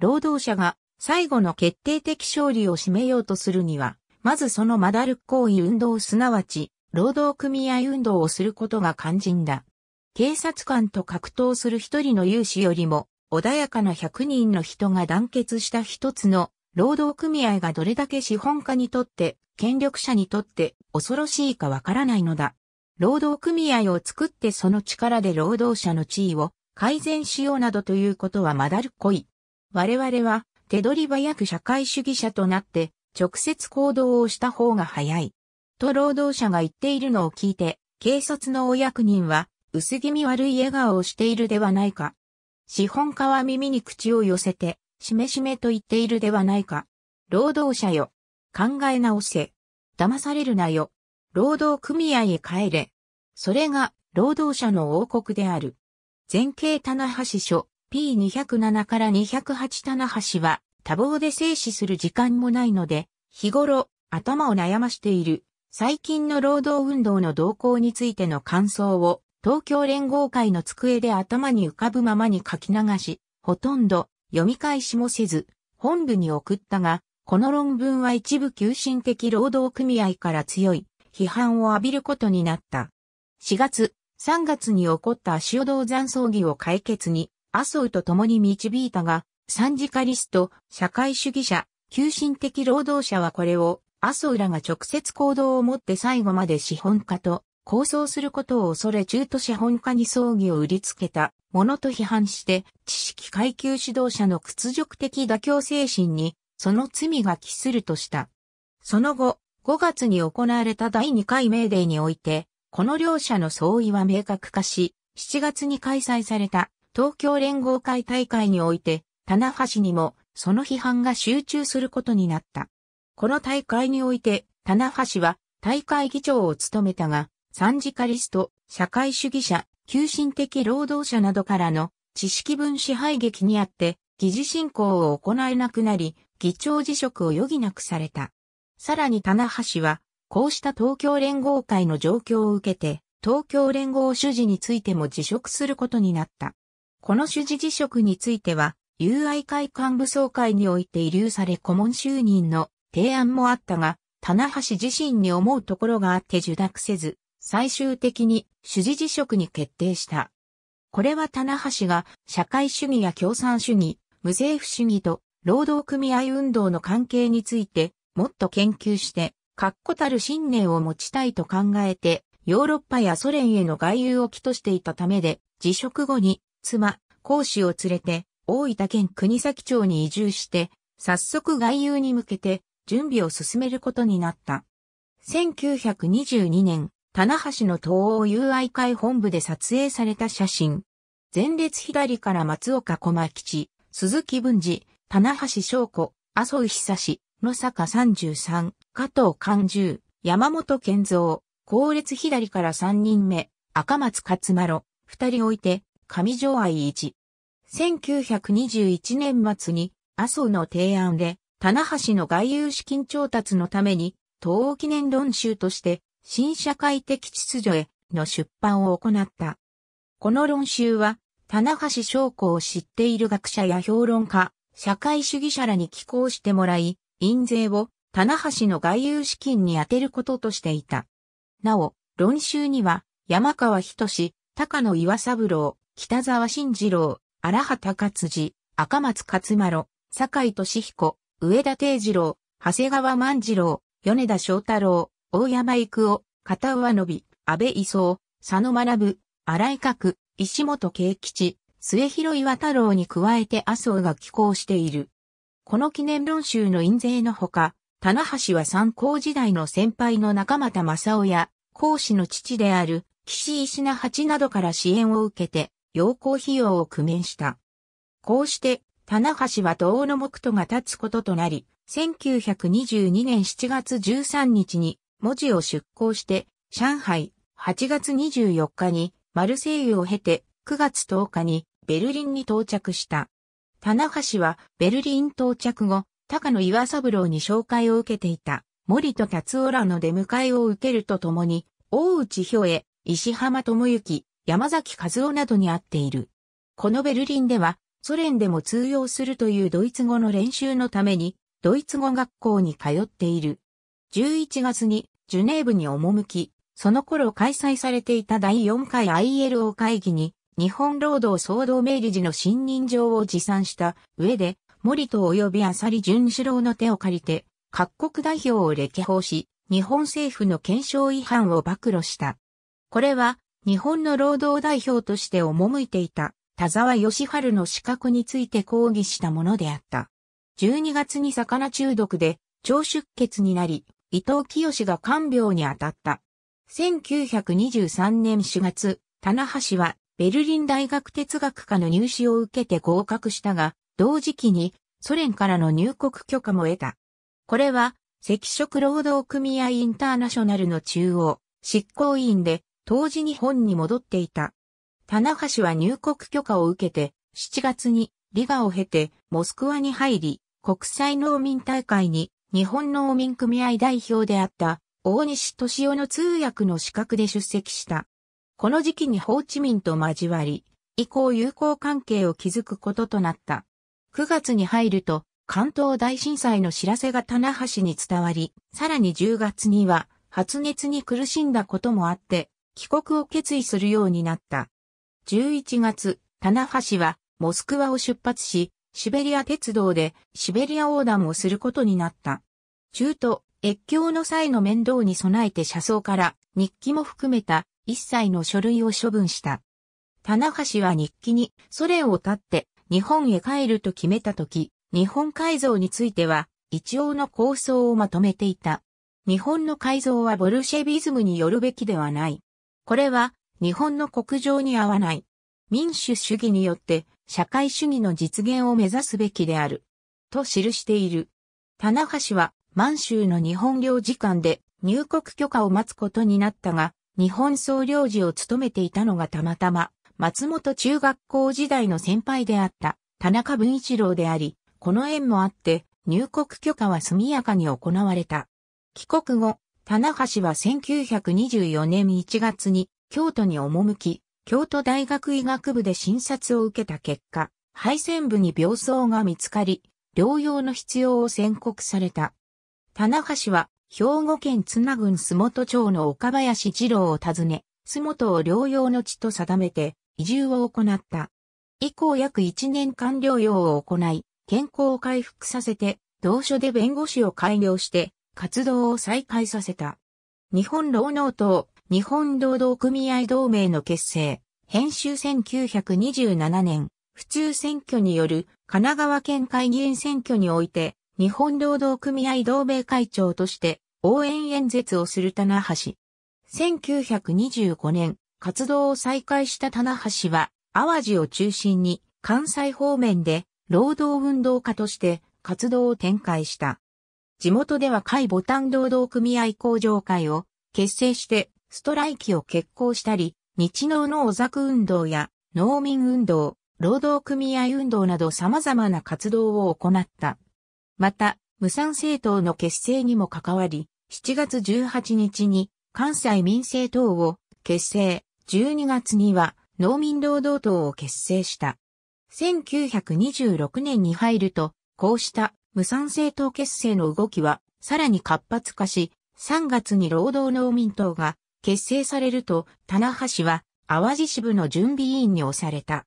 労働者が最後の決定的勝利を占めようとするには、まずそのマダル行為運動すなわち、労働組合運動をすることが肝心だ。警察官と格闘する一人の勇士よりも、穏やかな100人の人が団結した一つの労働組合がどれだけ資本家にとって、権力者にとって恐ろしいかわからないのだ。労働組合を作ってその力で労働者の地位を改善しようなどということはまだるっこい。我々は手取り早く社会主義者となって直接行動をした方が早い。と労働者が言っているのを聞いて、警察のお役人は薄気味悪い笑顔をしているではないか。資本家は耳に口を寄せて、しめしめと言っているではないか。労働者よ。考え直せ。騙されるなよ。労働組合へ帰れ。それが、労働者の王国である。前景棚橋書 P207 から208棚橋は、多忙で静止する時間もないので、日頃、頭を悩ましている、最近の労働運動の動向についての感想を東京連合会の机で頭に浮かぶままに書き流し、ほとんど読み返しもせず、本部に送ったが、この論文は一部急進的労働組合から強い批判を浴びることになった。4月、3月に起こった足尾道山葬儀を解決に、麻生と共に導いたが、三次カリスト、社会主義者、急進的労働者はこれを、麻生らが直接行動をもって最後まで資本家と構想することを恐れ中途資本家に葬儀を売りつけたものと批判して、知識階級指導者の屈辱的妥協精神に、その罪が帰するとした。その後、5月に行われた第2回命令において、この両者の相違は明確化し、7月に開催された東京連合会大会において、棚橋にもその批判が集中することになった。この大会において、棚橋は大会議長を務めたが、三次カリスト、社会主義者、急進的労働者などからの知識分支配劇にあって、議事進行を行えなくなり、議長辞職を余儀なくされた。さらに棚橋は、こうした東京連合会の状況を受けて、東京連合主事についても辞職することになった。この主事辞職については、友愛会幹部総会において遺留され顧問就任の提案もあったが、棚橋自身に思うところがあって受諾せず、最終的に主事辞職に決定した。これは棚橋が社会主義や共産主義、無政府主義と労働組合運動の関係についてもっと研究して、確固たる信念を持ちたいと考えて、ヨーロッパやソ連への外遊を起としていたためで、辞職後に妻、講師を連れて大分県国崎町に移住して、早速外遊に向けて準備を進めることになった。1922年、棚橋の東欧友愛会本部で撮影された写真。前列左から松岡駒吉、鈴木文治、棚橋翔子、麻生久志、野坂33、加藤勘十、山本健三、後列左から3人目、赤松勝丸、二人置いて、上条愛一。1921年末に、麻生の提案で、棚橋の外遊資金調達のために、東欧記念論集として、新社会的秩序への出版を行った。この論集は、棚橋将子を知っている学者や評論家、社会主義者らに寄稿してもらい、印税を棚橋の外遊資金に充てることとしていた。なお、論集には、山川仁、高野岩三郎、北沢慎二郎、荒畑勝次、赤松勝丸、坂井俊彦、上田定次郎、長谷川万次郎、米田翔太郎、大山育夫、片上び、安倍伊宗、佐野学、荒井角、石本慶吉、末広岩太郎に加えて麻生が寄稿している。この記念論集の印税のほか、棚橋は参考時代の先輩の中俣正夫や、講師の父である岸石名八などから支援を受けて、要項費用を工面した。こうして、棚橋は同の目途が立つこととなり、1922年7月13日に文字を出港して、上海、8月24日に、マルセイユを経て、9月10日に、ベルリンに到着した。棚橋は、ベルリン到着後、高野岩三郎に紹介を受けていた、森と達夫らの出迎えを受けるとともに、大内兵衛、石浜智之、山崎和夫などに会っている。このベルリンでは、ソ連でも通用するというドイツ語の練習のために、ドイツ語学校に通っている。11月にジュネーブに赴き、その頃開催されていた第4回 ILO 会議に、日本労働総同盟理事の信任状を持参した上で、森戸及び浅利淳志郎の手を借りて、各国代表を歴訪し、日本政府の検証違反を暴露した。これは、日本の労働代表として赴いていた、田沢義春の資格について抗議したものであった。12月に魚中毒で、腸出血になり、伊藤清が看病に当たった。1923年4月、棚橋はベルリン大学哲学科の入試を受けて合格したが、同時期にソ連からの入国許可も得た。これは、赤色労働組合インターナショナルの中央執行委員で、当時日本に戻っていた。棚橋は入国許可を受けて、7月にリガを経てモスクワに入り、国際農民大会に日本農民組合代表であった大西敏夫の通訳の資格で出席した。この時期にホーチミンと交わり、以降友好関係を築くこととなった。9月に入ると、関東大震災の知らせが棚橋に伝わり、さらに10月には発熱に苦しんだこともあって、帰国を決意するようになった。11月、棚橋はモスクワを出発し、シベリア鉄道でシベリア横断をすることになった。中途、越境の際の面倒に備えて車窓から日記も含めた一切の書類を処分した。棚橋は日記にソ連を立って日本へ帰ると決めた時、日本改造については一応の構想をまとめていた。日本の改造はボルシェビズムによるべきではない。これは日本の国情に合わない。民主主義によって社会主義の実現を目指すべきである。と記している。棚橋は満州の日本領事館で入国許可を待つことになったが、日本総領事を務めていたのがたまたま、松本中学校時代の先輩であった田中文一郎であり、この縁もあって入国許可は速やかに行われた。帰国後、棚橋は1924年1月に京都に赴き、京都大学医学部で診察を受けた結果、肺腺部に病巣が見つかり、療養の必要を宣告された。棚橋は、兵庫県津名郡洲本町の岡林二郎を訪ね、洲本を療養の地と定めて、移住を行った。以降約1年間療養を行い、健康を回復させて、同所で弁護士を開業して、活動を再開させた。日本労農党日本労働組合同盟の結成、編集1927年、普通選挙による神奈川県会議員選挙において、日本労働組合同盟会長として応援演説をする棚橋。1925年、活動を再開した棚橋は、淡路を中心に関西方面で労働運動家として活動を展開した。地元では海ボタン労働組合工場会を結成してストライキを決行したり、日農の小作運動や農民運動、労働組合運動など様々な活動を行った。また、無産政党の結成にも関わり、7月18日に関西民政党を結成、12月には農民労働党を結成した。1926年に入ると、こうした無産政党結成の動きはさらに活発化し、3月に労働農民党が結成されると、棚橋は淡路支部の準備委員に押された。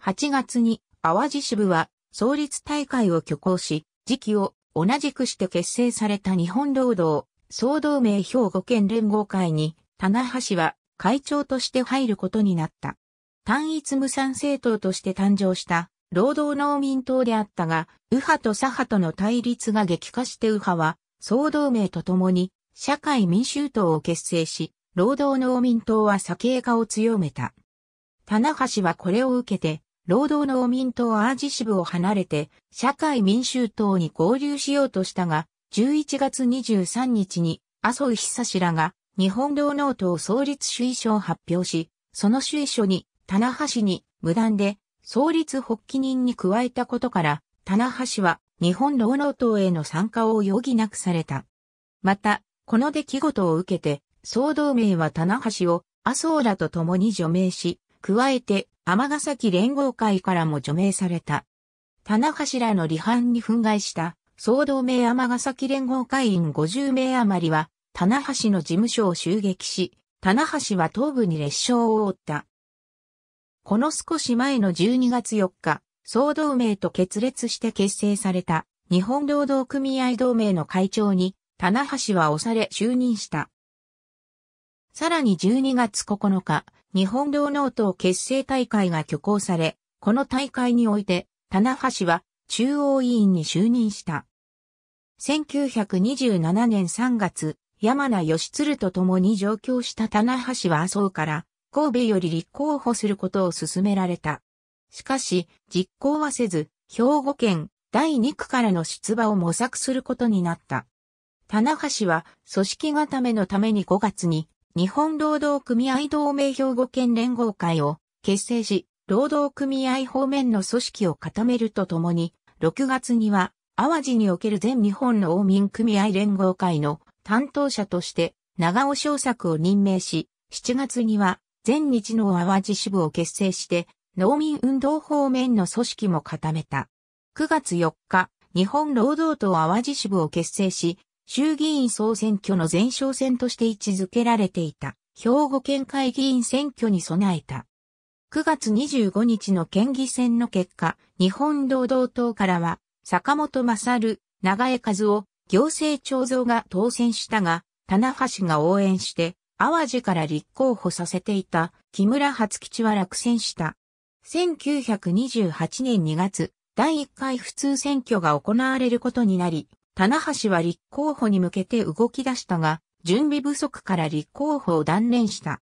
8月に淡路支部は創立大会を挙行し、時期を同じくして結成された日本労働、総同盟兵庫県連合会に、棚橋は会長として入ることになった。単一無産政党として誕生した労働農民党であったが、右派と左派との対立が激化して右派は、総同盟と共に社会民衆党を結成し、労働農民党は左傾化を強めた。棚橋はこれを受けて、労働農民党アージ支部を離れて、社会民衆党に合流しようとしたが、11月23日に、麻生久志らが、日本労農党創立主意書を発表し、その主意書に、棚橋に、無断で、創立発起人に加えたことから、棚橋は、日本労農党への参加を余儀なくされた。また、この出来事を受けて、総同盟は棚橋を麻生らと共に除名し、加えて尼崎連合会からも除名された。棚橋らの離反に憤慨した総同盟尼崎連合会員50名余りは、棚橋の事務所を襲撃し、棚橋は頭部に列車を覆った。この少し前の12月4日、総同盟と決裂して結成された日本労働組合同盟の会長に、棚橋は押され就任した。さらに12月9日、日本両ノート結成大会が挙行され、この大会において、棚橋は中央委員に就任した。1927年3月、山名義鶴と共に上京した棚橋は麻生から神戸より立候補することを勧められた。しかし、実行はせず、兵庫県第2区からの出馬を模索することになった。棚橋は組織固めのために5月に日本労働組合同盟兵庫県連合会を結成し、労働組合方面の組織を固めるとともに、6月には、淡路における全日本農民組合連合会の担当者として、長尾小作を任命し、7月には、全日の淡路支部を結成して、農民運動方面の組織も固めた。9月4日、日本労働党淡路支部を結成し、衆議院総選挙の前哨戦として位置づけられていた兵庫県会議員選挙に備えた。9月25日の県議選の結果、日本労働党からは坂本勝、長江和夫、行政長造が当選したが、棚橋が応援して、淡路から立候補させていた木村初吉は落選した。1928年2月、第1回普通選挙が行われることになり、棚橋は立候補に向けて動き出したが、準備不足から立候補を断念した。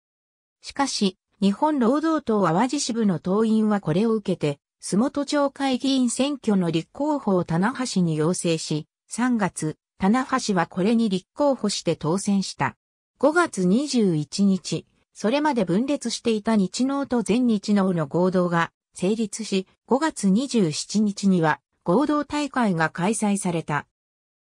しかし、日本労働党淡路支部の党員はこれを受けて、洲本町会議員選挙の立候補を棚橋に要請し、3月、棚橋はこれに立候補して当選した。5月21日、それまで分裂していた日農と全日農の合同が成立し、5月27日には合同大会が開催された。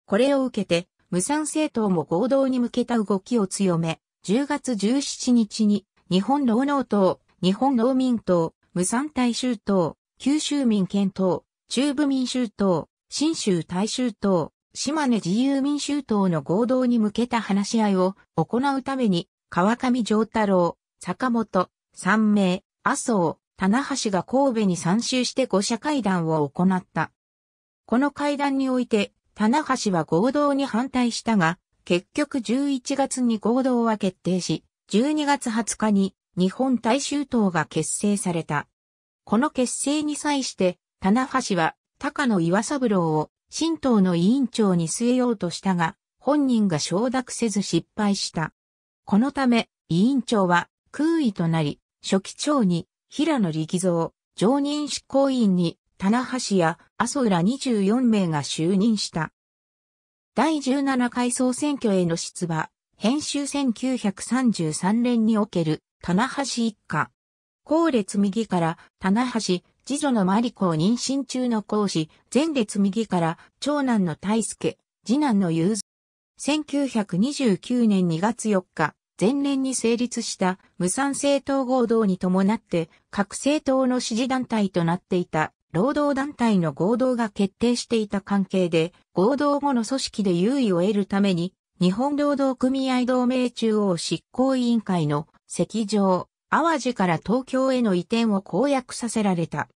これを受けて、無産政党も合同に向けた動きを強め、10月17日に、日本労農党、日本農民党、無産大衆党、九州民権党、中部民衆党、新州大衆党、島根自由民衆党の合同に向けた話し合いを行うために、川上上太郎、坂本、三名、麻生、棚橋が神戸に参集して5社会談を行った。この会談において、棚橋は合同に反対したが、結局11月に合同は決定し、12月20日に日本大衆党が結成された。この結成に際して、棚橋は高野岩三郎を新党の委員長に据えようとしたが、本人が承諾せず失敗した。このため、委員長は空位となり、初期長に平野力蔵、常任執行委員に棚橋や麻生ら24名が就任した。第17回総選挙への出馬、編集1933年における、棚橋一家。後列右から、棚橋、次女のマリコを妊娠中の講師、前列右から、長男の大輔、次男の雄三。1929年2月4日、前年に成立した無産政党合同に伴って、各政党の支持団体となっていた労働団体の合同が決定していた関係で、合同後の組織で優位を得るために、日本労働組合同盟中央執行委員会の席上、淡路から東京への移転を公約させられた。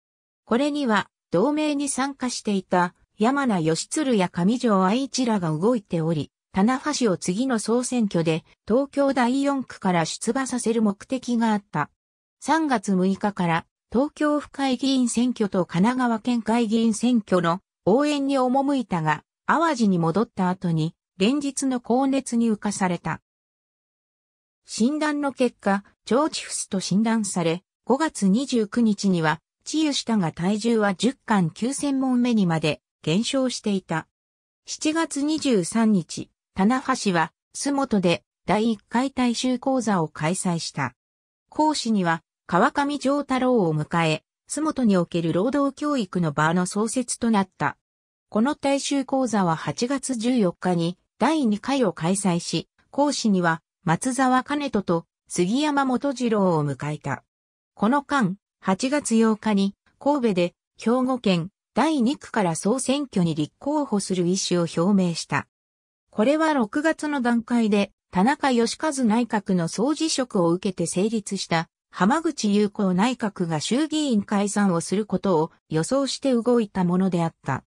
これには、同盟に参加していた山名義鶴や上条愛一らが動いており、棚橋を次の総選挙で東京第4区から出馬させる目的があった。3月6日から東京府会議員選挙と神奈川県会議員選挙の応援に赴いたが、淡路に戻った後に、連日の高熱に浮かされた。診断の結果、腸チフスと診断され、5月29日には、治癒したが体重は10巻9000問目にまで減少していた。7月23日、棚橋は、洲本で第1回大衆講座を開催した。講師には、川上丈太郎を迎え、洲本における労働教育の場の創設となった。この大衆講座は8月14日に第2回を開催し、講師には松沢兼人と杉山元次郎を迎えた。この間、8月8日に神戸で兵庫県第2区から総選挙に立候補する意思を表明した。これは6月の段階で田中義和内閣の総辞職を受けて成立した浜口優子内閣が衆議院解散をすることを予想して動いたものであった。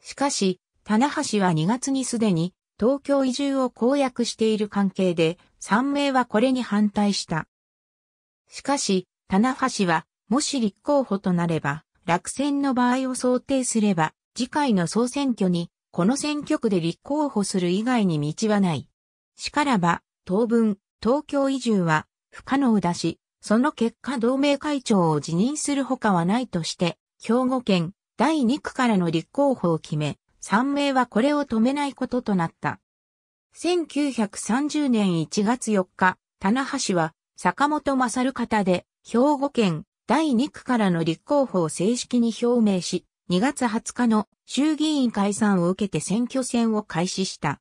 しかし、棚橋は2月にすでに東京移住を公約している関係で、三名はこれに反対した。しかし、棚橋は、もし立候補となれば、落選の場合を想定すれば、次回の総選挙に、この選挙区で立候補する以外に道はない。しからば、当分、東京移住は不可能だし、その結果同盟会長を辞任するほかはないとして、兵庫県第2区からの立候補を決め、3名はこれを止めないこととなった。1930年1月4日、棚橋は坂本勝方で兵庫県第2区からの立候補を正式に表明し、2月20日の衆議院解散を受けて選挙戦を開始した。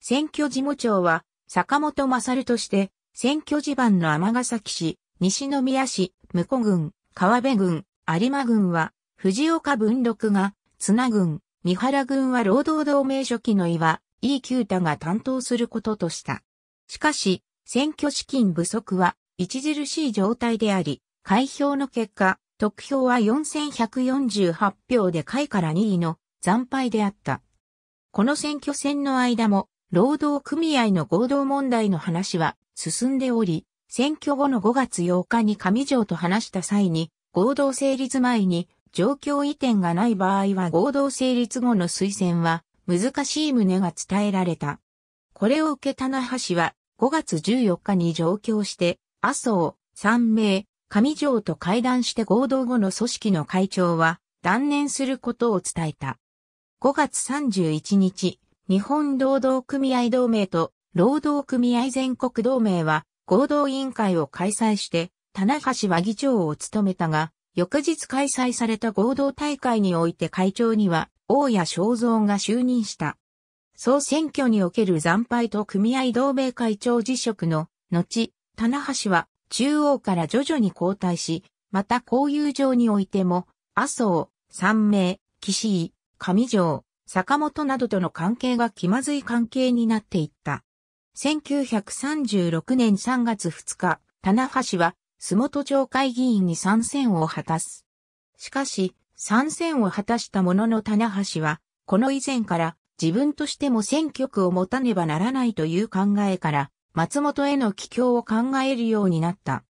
選挙事務長は坂本勝として選挙地盤の尼崎市西宮市、武庫郡、川辺郡、有馬郡は、藤岡文禄が、津郡、三原郡は労働同盟初期の岩、E 九太が担当することとした。しかし、選挙資金不足は、著しい状態であり、開票の結果、得票は4148票で下位から2位の惨敗であった。この選挙戦の間も、労働組合の合同問題の話は進んでおり、選挙後の5月8日に上条と話した際に、合同成立前に状況移転がない場合は合同成立後の推薦は難しい旨が伝えられた。これを受け棚橋は5月14日に上京して、麻生、三名、上条と会談して合同後の組織の会長は断念することを伝えた。5月31日、日本労働組合同盟と労働組合全国同盟は合同委員会を開催して、棚橋は議長を務めたが、翌日開催された合同大会において会長には、大谷昭蔵が就任した。総選挙における惨敗と組合同盟会長辞職の後、棚橋は中央から徐々に交代し、また交友上においても、麻生、三名、岸井、上条、坂本などとの関係が気まずい関係になっていった。1936年3月2日、棚橋は、洲本町会議員に参戦を果たす。しかし、参戦を果たしたものの棚橋は、この以前から自分としても選挙区を持たねばならないという考えから、松本への帰郷を考えるようになった。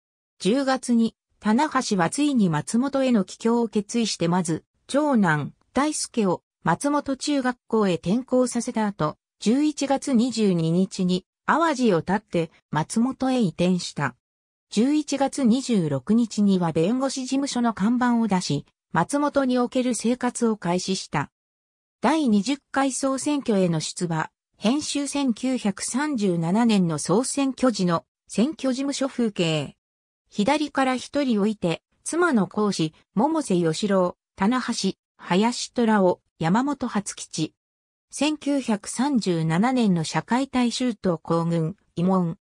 10月に、棚橋はついに松本への帰郷を決意してまず、長男、大輔を松本中学校へ転校させた後、11月22日に淡路を立って松本へ移転した。11月26日には弁護士事務所の看板を出し、松本における生活を開始した。第20回総選挙への出馬、編集1937年の総選挙時の選挙事務所風景。左から一人置いて、妻の講師、桃瀬義郎、棚橋、林虎を、山本初吉、1937年の社会大衆党公軍、慰問。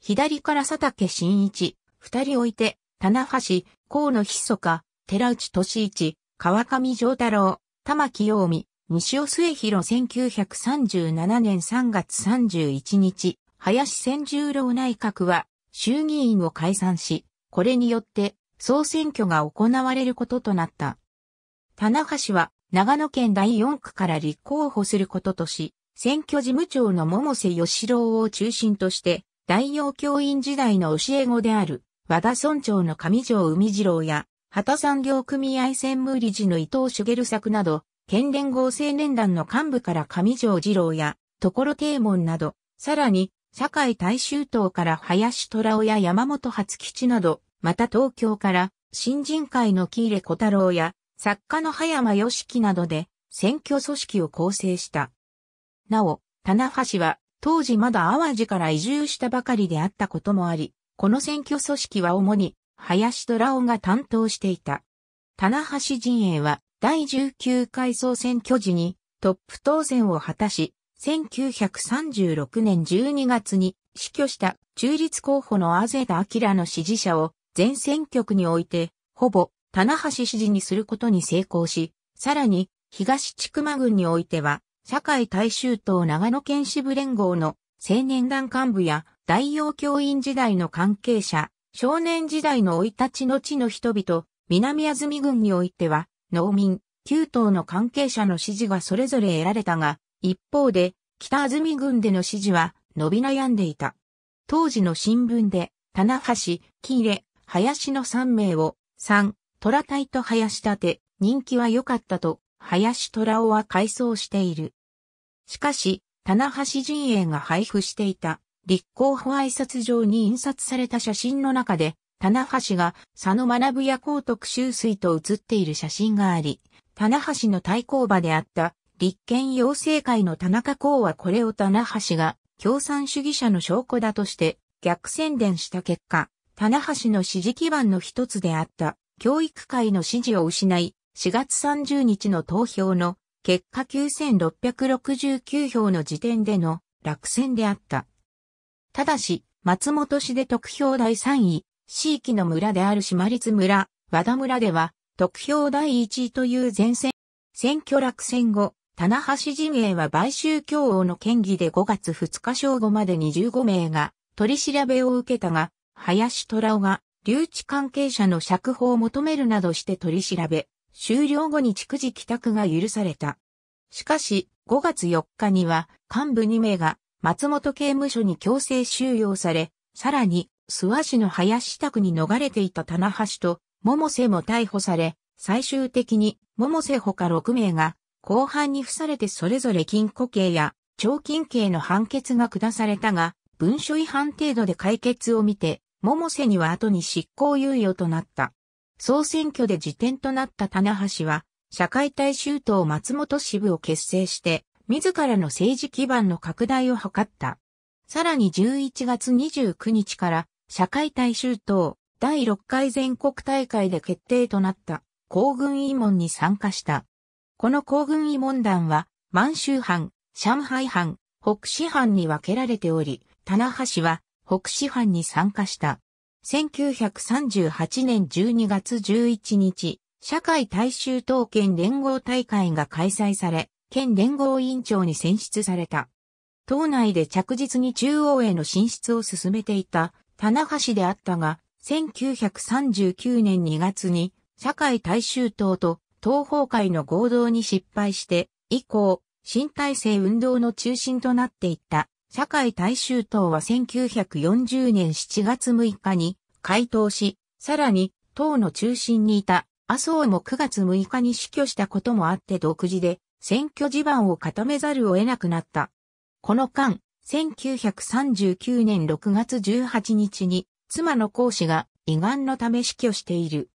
左から佐竹真一、二人置いて、棚橋、河野密か、寺内俊一、川上丈太郎、玉木陽美、西尾末広1937年3月31日、林千十郎内閣は衆議院を解散し、これによって総選挙が行われることとなった。棚橋は長野県第4区から立候補することとし、選挙事務長の桃瀬義郎を中心として、大洋教員時代の教え子である、和田村長の上条海次郎や、畑産業組合専務理事の伊藤茂作など、県連合青年団の幹部から上条次郎や、所定門など、さらに、社会大衆党から林虎尾や山本初吉など、また東京から、新人会の喜入小太郎や、作家の葉山良樹などで選挙組織を構成した。なお、棚橋は当時まだ淡路から移住したばかりであったこともあり、この選挙組織は主に林虎夫が担当していた。棚橋陣営は第19回総選挙時にトップ当選を果たし、1936年12月に死去した中立候補のあぜ田明の支持者を全選挙区において、ほぼ棚橋支持にすることに成功し、さらに、東千曲郡においては、社会大衆党長野県支部連合の青年団幹部や大洋教員時代の関係者、少年時代の老い立ちの地の人々、南安住郡においては、農民、旧党の関係者の支持がそれぞれ得られたが、一方で、北安住郡での支持は伸び悩んでいた。当時の新聞で、棚橋、喜入、林の3名を、3、虎隊と林立、て、人気は良かったと、林虎尾は回想している。しかし、棚橋陣営が配布していた、立候補挨拶状に印刷された写真の中で、棚橋が佐野学や高徳修水と写っている写真があり、棚橋の対抗馬であった立憲要請会の田中公はこれを棚橋が共産主義者の証拠だとして逆宣伝した結果、棚橋の支持基盤の一つであった教育界の支持を失い、4月30日の投票の結果9669票の時点での落選であった。ただし、松本市で得票第3位、地域の村である島立村、和田村では、得票第1位という前線、選挙落選後、棚橋陣営は買収競合の県議で5月2日正午まで2 5名が取り調べを受けたが、林虎尾が留置関係者の釈放を求めるなどして取り調べ、終了後に逐次帰宅が許された。しかし、5月4日には幹部2名が松本刑務所に強制収容され、さらに、諏訪市の林宅に逃れていた棚橋と、百瀬も逮捕され、最終的に、百瀬他6名が、後半に付されてそれぞれ禁錮刑や、長禁刑の判決が下されたが、文書違反程度で解決を見て、百瀬には後に執行猶予となった。総選挙で辞典となった棚橋は、社会大衆党松本支部を結成して、自らの政治基盤の拡大を図った。さらに11月29日から、社会大衆党第6回全国大会で決定となった、皇軍慰問に参加した。この皇軍慰問団は、満州藩、上海藩、北市藩に分けられており、棚橋は、北市藩に参加した。1938年12月11日、社会大衆党県連合大会が開催され、県連合委員長に選出された。党内で着実に中央への進出を進めていた、棚橋であったが、1939年2月に、社会大衆党と東方会の合同に失敗して、以降、新体制運動の中心となっていった。社会大衆党は1940年7月6日に回答し、さらに党の中心にいた麻生も9月6日に死去したこともあって独自で選挙地盤を固めざるを得なくなった。この間、1939年6月18日に妻の講師が胃がんのため死去している。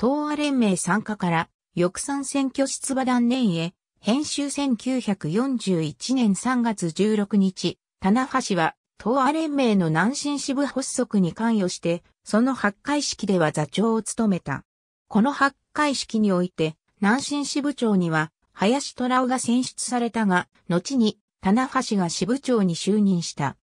東亜連盟参加から翼賛選挙出馬断念へ、編集1941年3月16日、棚橋は、東亜連盟の南進支部発足に関与して、その発会式では座長を務めた。この発会式において、南進支部長には、林虎尾が選出されたが、後に、棚橋が支部長に就任した。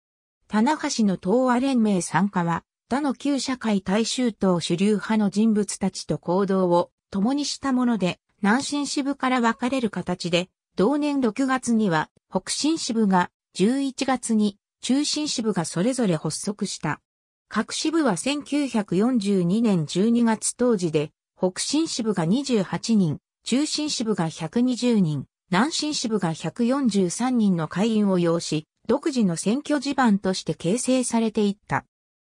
棚橋の東亜連盟参加は、他の旧社会大衆党主流派の人物たちと行動を共にしたもので、南進支部から分かれる形で、同年6月には北進支部が11月に中心支部がそれぞれ発足した。各支部は1942年12月当時で、北進支部が28人、中心支部が120人、南進支部が143人の会員を要し、独自の選挙地盤として形成されていった。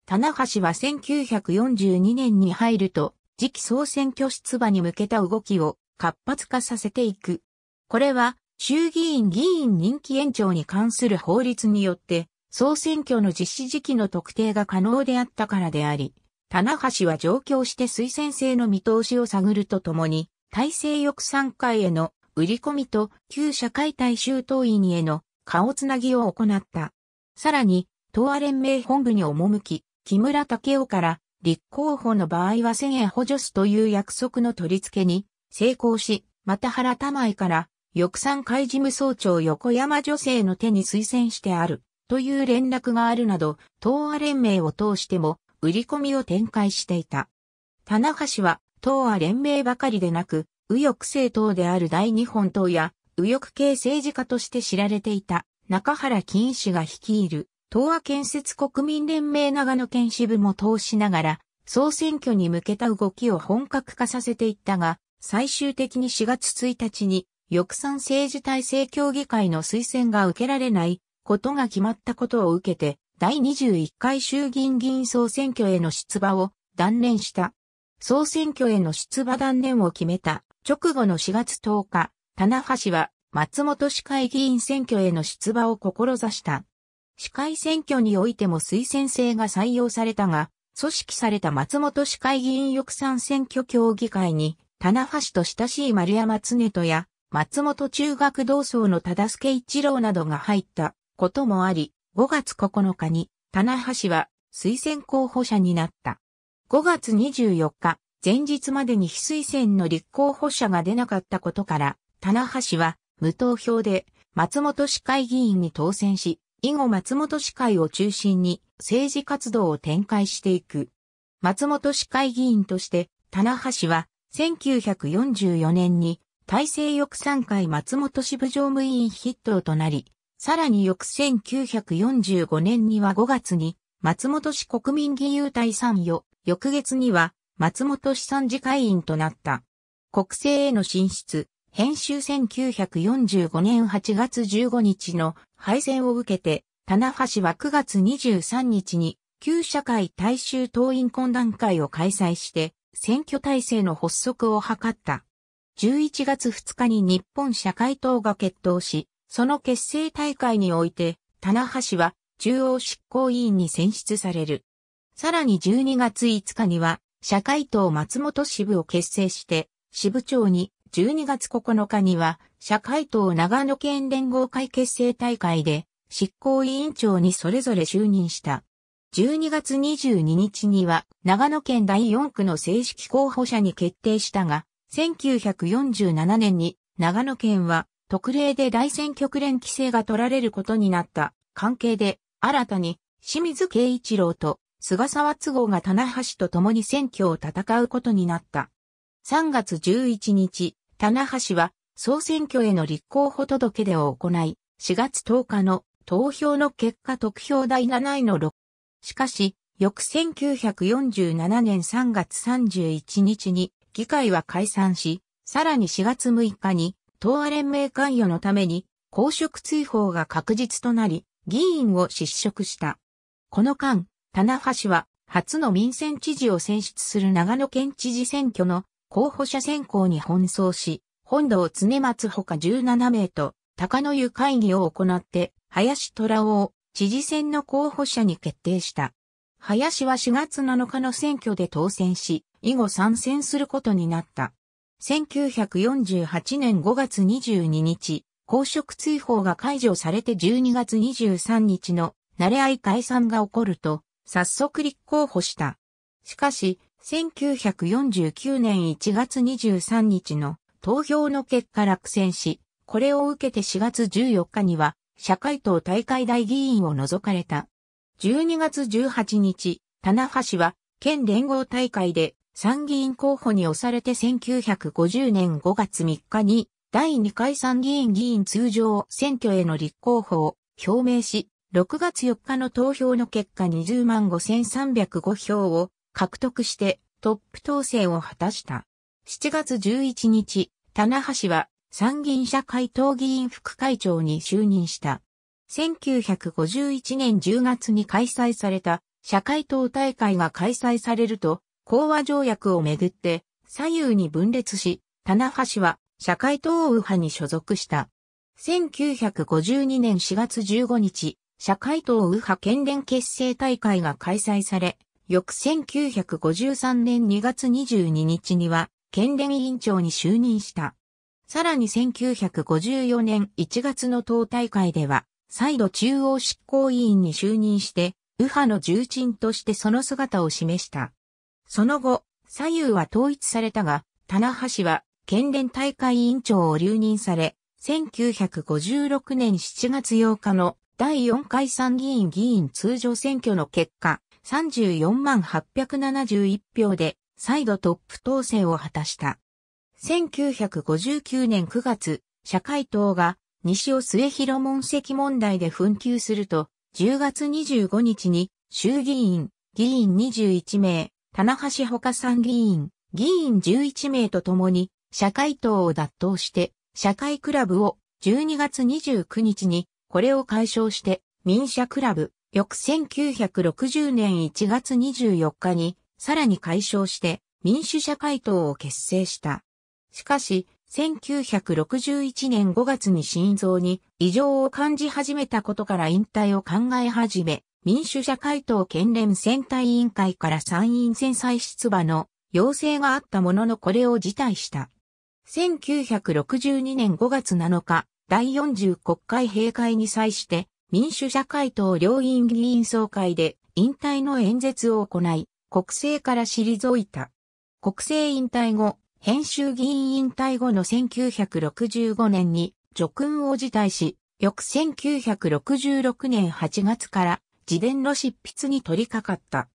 棚橋は1942年に入ると、次期総選挙出馬に向けた動きを活発化させていく。これは衆議院議員任期延長に関する法律によって、総選挙の実施時期の特定が可能であったからであり、棚橋は上京して推薦制の見通しを探るとともに、体制翼参会への売り込みと旧社会大衆党員への顔つなぎを行った。さらに、東亜連盟本部に赴き、木村武夫から立候補の場合は1000円補助すという約束の取り付けに成功し、また原玉井から翼山会事務総長横山女性の手に推薦してある、という連絡があるなど、東亜連盟を通しても、売り込みを展開していた。棚橋は、東亜連盟ばかりでなく、右翼政党である大日本党や、右翼系政治家として知られていた、中原金氏が率いる、東亜建設国民連盟長野県支部も通しながら、総選挙に向けた動きを本格化させていったが、最終的に4月1日に翼賛政治体制協議会の推薦が受けられないことが決まったことを受けて、第21回衆議院議員総選挙への出馬を断念した。総選挙への出馬断念を決めた直後の4月10日、棚橋は松本市会議員選挙への出馬を志した。市会選挙においても推薦制が採用されたが、組織された松本市会議員翼賛選挙協議会に、棚橋と親しい丸山常人や松本中学同窓の忠助一郎などが入ったこともあり、5月9日に、棚橋は推薦候補者になった。5月24日、前日までに非推薦の立候補者が出なかったことから、棚橋は無投票で松本市会議員に当選し、以後松本市会を中心に政治活動を展開していく。松本市会議員として、棚橋は1944年に大西翌3回松本支部常務委員筆頭となり、さらに翌1945年には5月に、松本市国民義勇隊参与、翌月には、松本市参事会員となった。国政への進出、編集1945年8月15日の敗戦を受けて、棚橋は9月23日に、旧社会大衆党員懇談会を開催して、選挙体制の発足を図った。11月2日に日本社会党が決闘し、その結成大会において、棚橋は中央執行委員に選出される。さらに12月5日には、社会党松本支部を結成して、支部長に12月9日には、社会党長野県連合会結成大会で、執行委員長にそれぞれ就任した。12月22日には、長野県第4区の正式候補者に決定したが、1947年に長野県は特例で大選挙区連規制が取られることになった関係で新たに清水慶一郎と菅沢都合が棚橋と共に選挙を戦うことになった。3月11日、棚橋は総選挙への立候補届出を行い、4月10日の投票の結果得票第7位の6。しかし、翌1947年3月31日に議会は解散し、さらに4月6日に、東亜連盟関与のために、公職追放が確実となり、議員を失職した。この間、棚橋は、初の民選知事を選出する長野県知事選挙の候補者選考に奔走し、本堂常松ほか17名と、高野湯会議を行って、林虎を知事選の候補者に決定した。林は4月7日の選挙で当選し、以後参戦することになった。1948年5月22日、公職追放が解除されて12月23日の慣れ合い解散が起こると、早速立候補した。しかし、1949年1月23日の投票の結果落選し、これを受けて4月14日には、社会党大会大議員を除かれた。12月18日、棚橋は、県連合大会で参議院候補に押されて1950年5月3日に、第2回参議院議員通常選挙への立候補を表明し、6月4日の投票の結果20万5305票を獲得してトップ当選を果たした。7月11日、棚橋は参議院社会党議員副会長に就任した。1951年10月に開催された社会党大会が開催されると、講和条約をめぐって左右に分裂し、棚橋は社会党右派に所属した。1952年4月15日、社会党右派県連結成大会が開催され、翌1953年2月22日には、県連委員長に就任した。さらに1954年1月の党大会では、再度中央執行委員に就任して、右派の重鎮としてその姿を示した。その後、左右は統一されたが、棚橋は県連大会委員長を留任され、1956年7月8日の第4回参議院議員通常選挙の結果、34万871票で再度トップ当選を果たした。1959年9月、社会党が西尾末広門跡問題で紛糾すると、10月25日に衆議院、議員21名、棚橋他参議院、議員11名とともに、社会党を脱党して、社会クラブを12月29日に、これを解消して、民社クラブ、翌1960年1月24日に、さらに解消して、民主社会党を結成した。しかし、1961年5月に心臓に異常を感じ始めたことから引退を考え始め、民主社会党県連選対委員会から参院選再出馬の要請があったもののこれを辞退した。1962年5月7日、第40国会閉会に際して民主社会党両院議員総会で引退の演説を行い、国政から退いた。国政引退後、編集議員引退後の1965年に叙勲を辞退し、翌1966年8月から自伝の執筆に取り掛かった。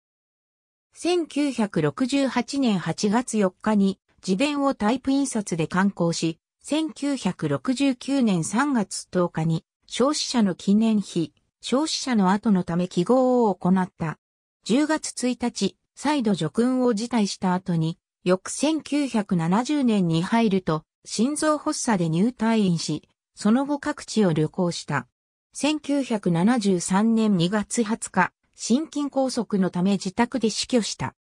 1968年8月4日に自伝をタイプ印刷で刊行し、1969年3月10日に消費者の記念碑、消費者の後のため記号を行った。10月1日、再度叙勲を辞退した後に翌1970年に入ると、心臓発作で入退院し、その後各地を旅行した。1973年2月20日、心筋梗塞のため自宅で死去した。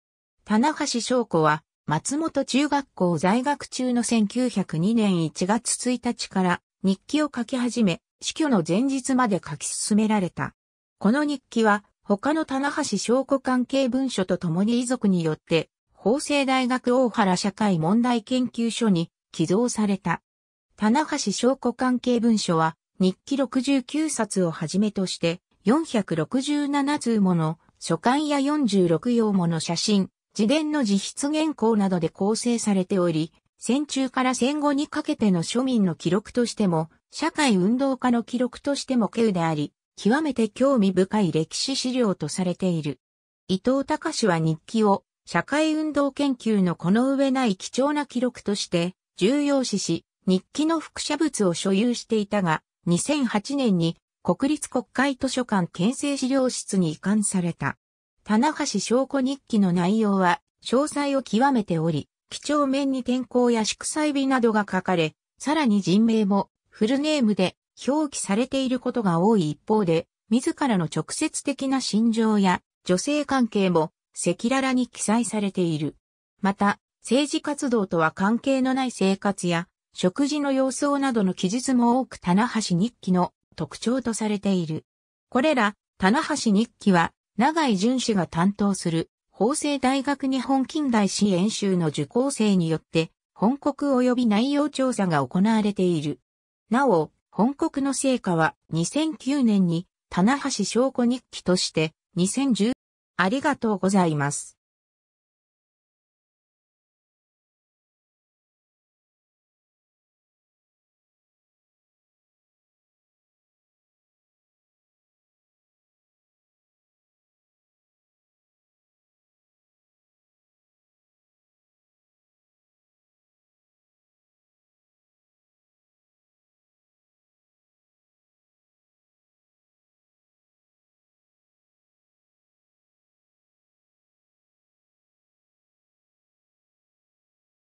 棚橋翔子は、松本中学校在学中の1902年1月1日から日記を書き始め、死去の前日まで書き進められた。この日記は、他の棚橋翔子関係文書と共に遺族によって法政大学大原社会問題研究所に寄贈された。棚橋証拠関係文書は日記69冊をはじめとして467通もの書簡や46用もの写真、自伝の自筆原稿などで構成されており、戦中から戦後にかけての庶民の記録としても、社会運動家の記録としても稀有であり、極めて興味深い歴史資料とされている。伊藤隆は日記を社会運動研究のこの上ない貴重な記録として重要視し、日記の複写物を所有していたが、2008年に国立国会図書館県政資料室に移管された。棚橋証拠日記の内容は詳細を極めており、基調面に天候や祝祭日などが書かれ、さらに人名もフルネームで表記されていることが多い一方で、自らの直接的な心情や女性関係も赤裸々に記載されている。また、政治活動とは関係のない生活や、食事の様相などの記述も多く棚橋日記の特徴とされている。これら、棚橋日記は、長井淳氏が担当する、法政大学日本近代史演習の受講生によって、本国及び内容調査が行われている。なお、本国の成果は2009年に、棚橋証拠日記として、2010ありがとうございます。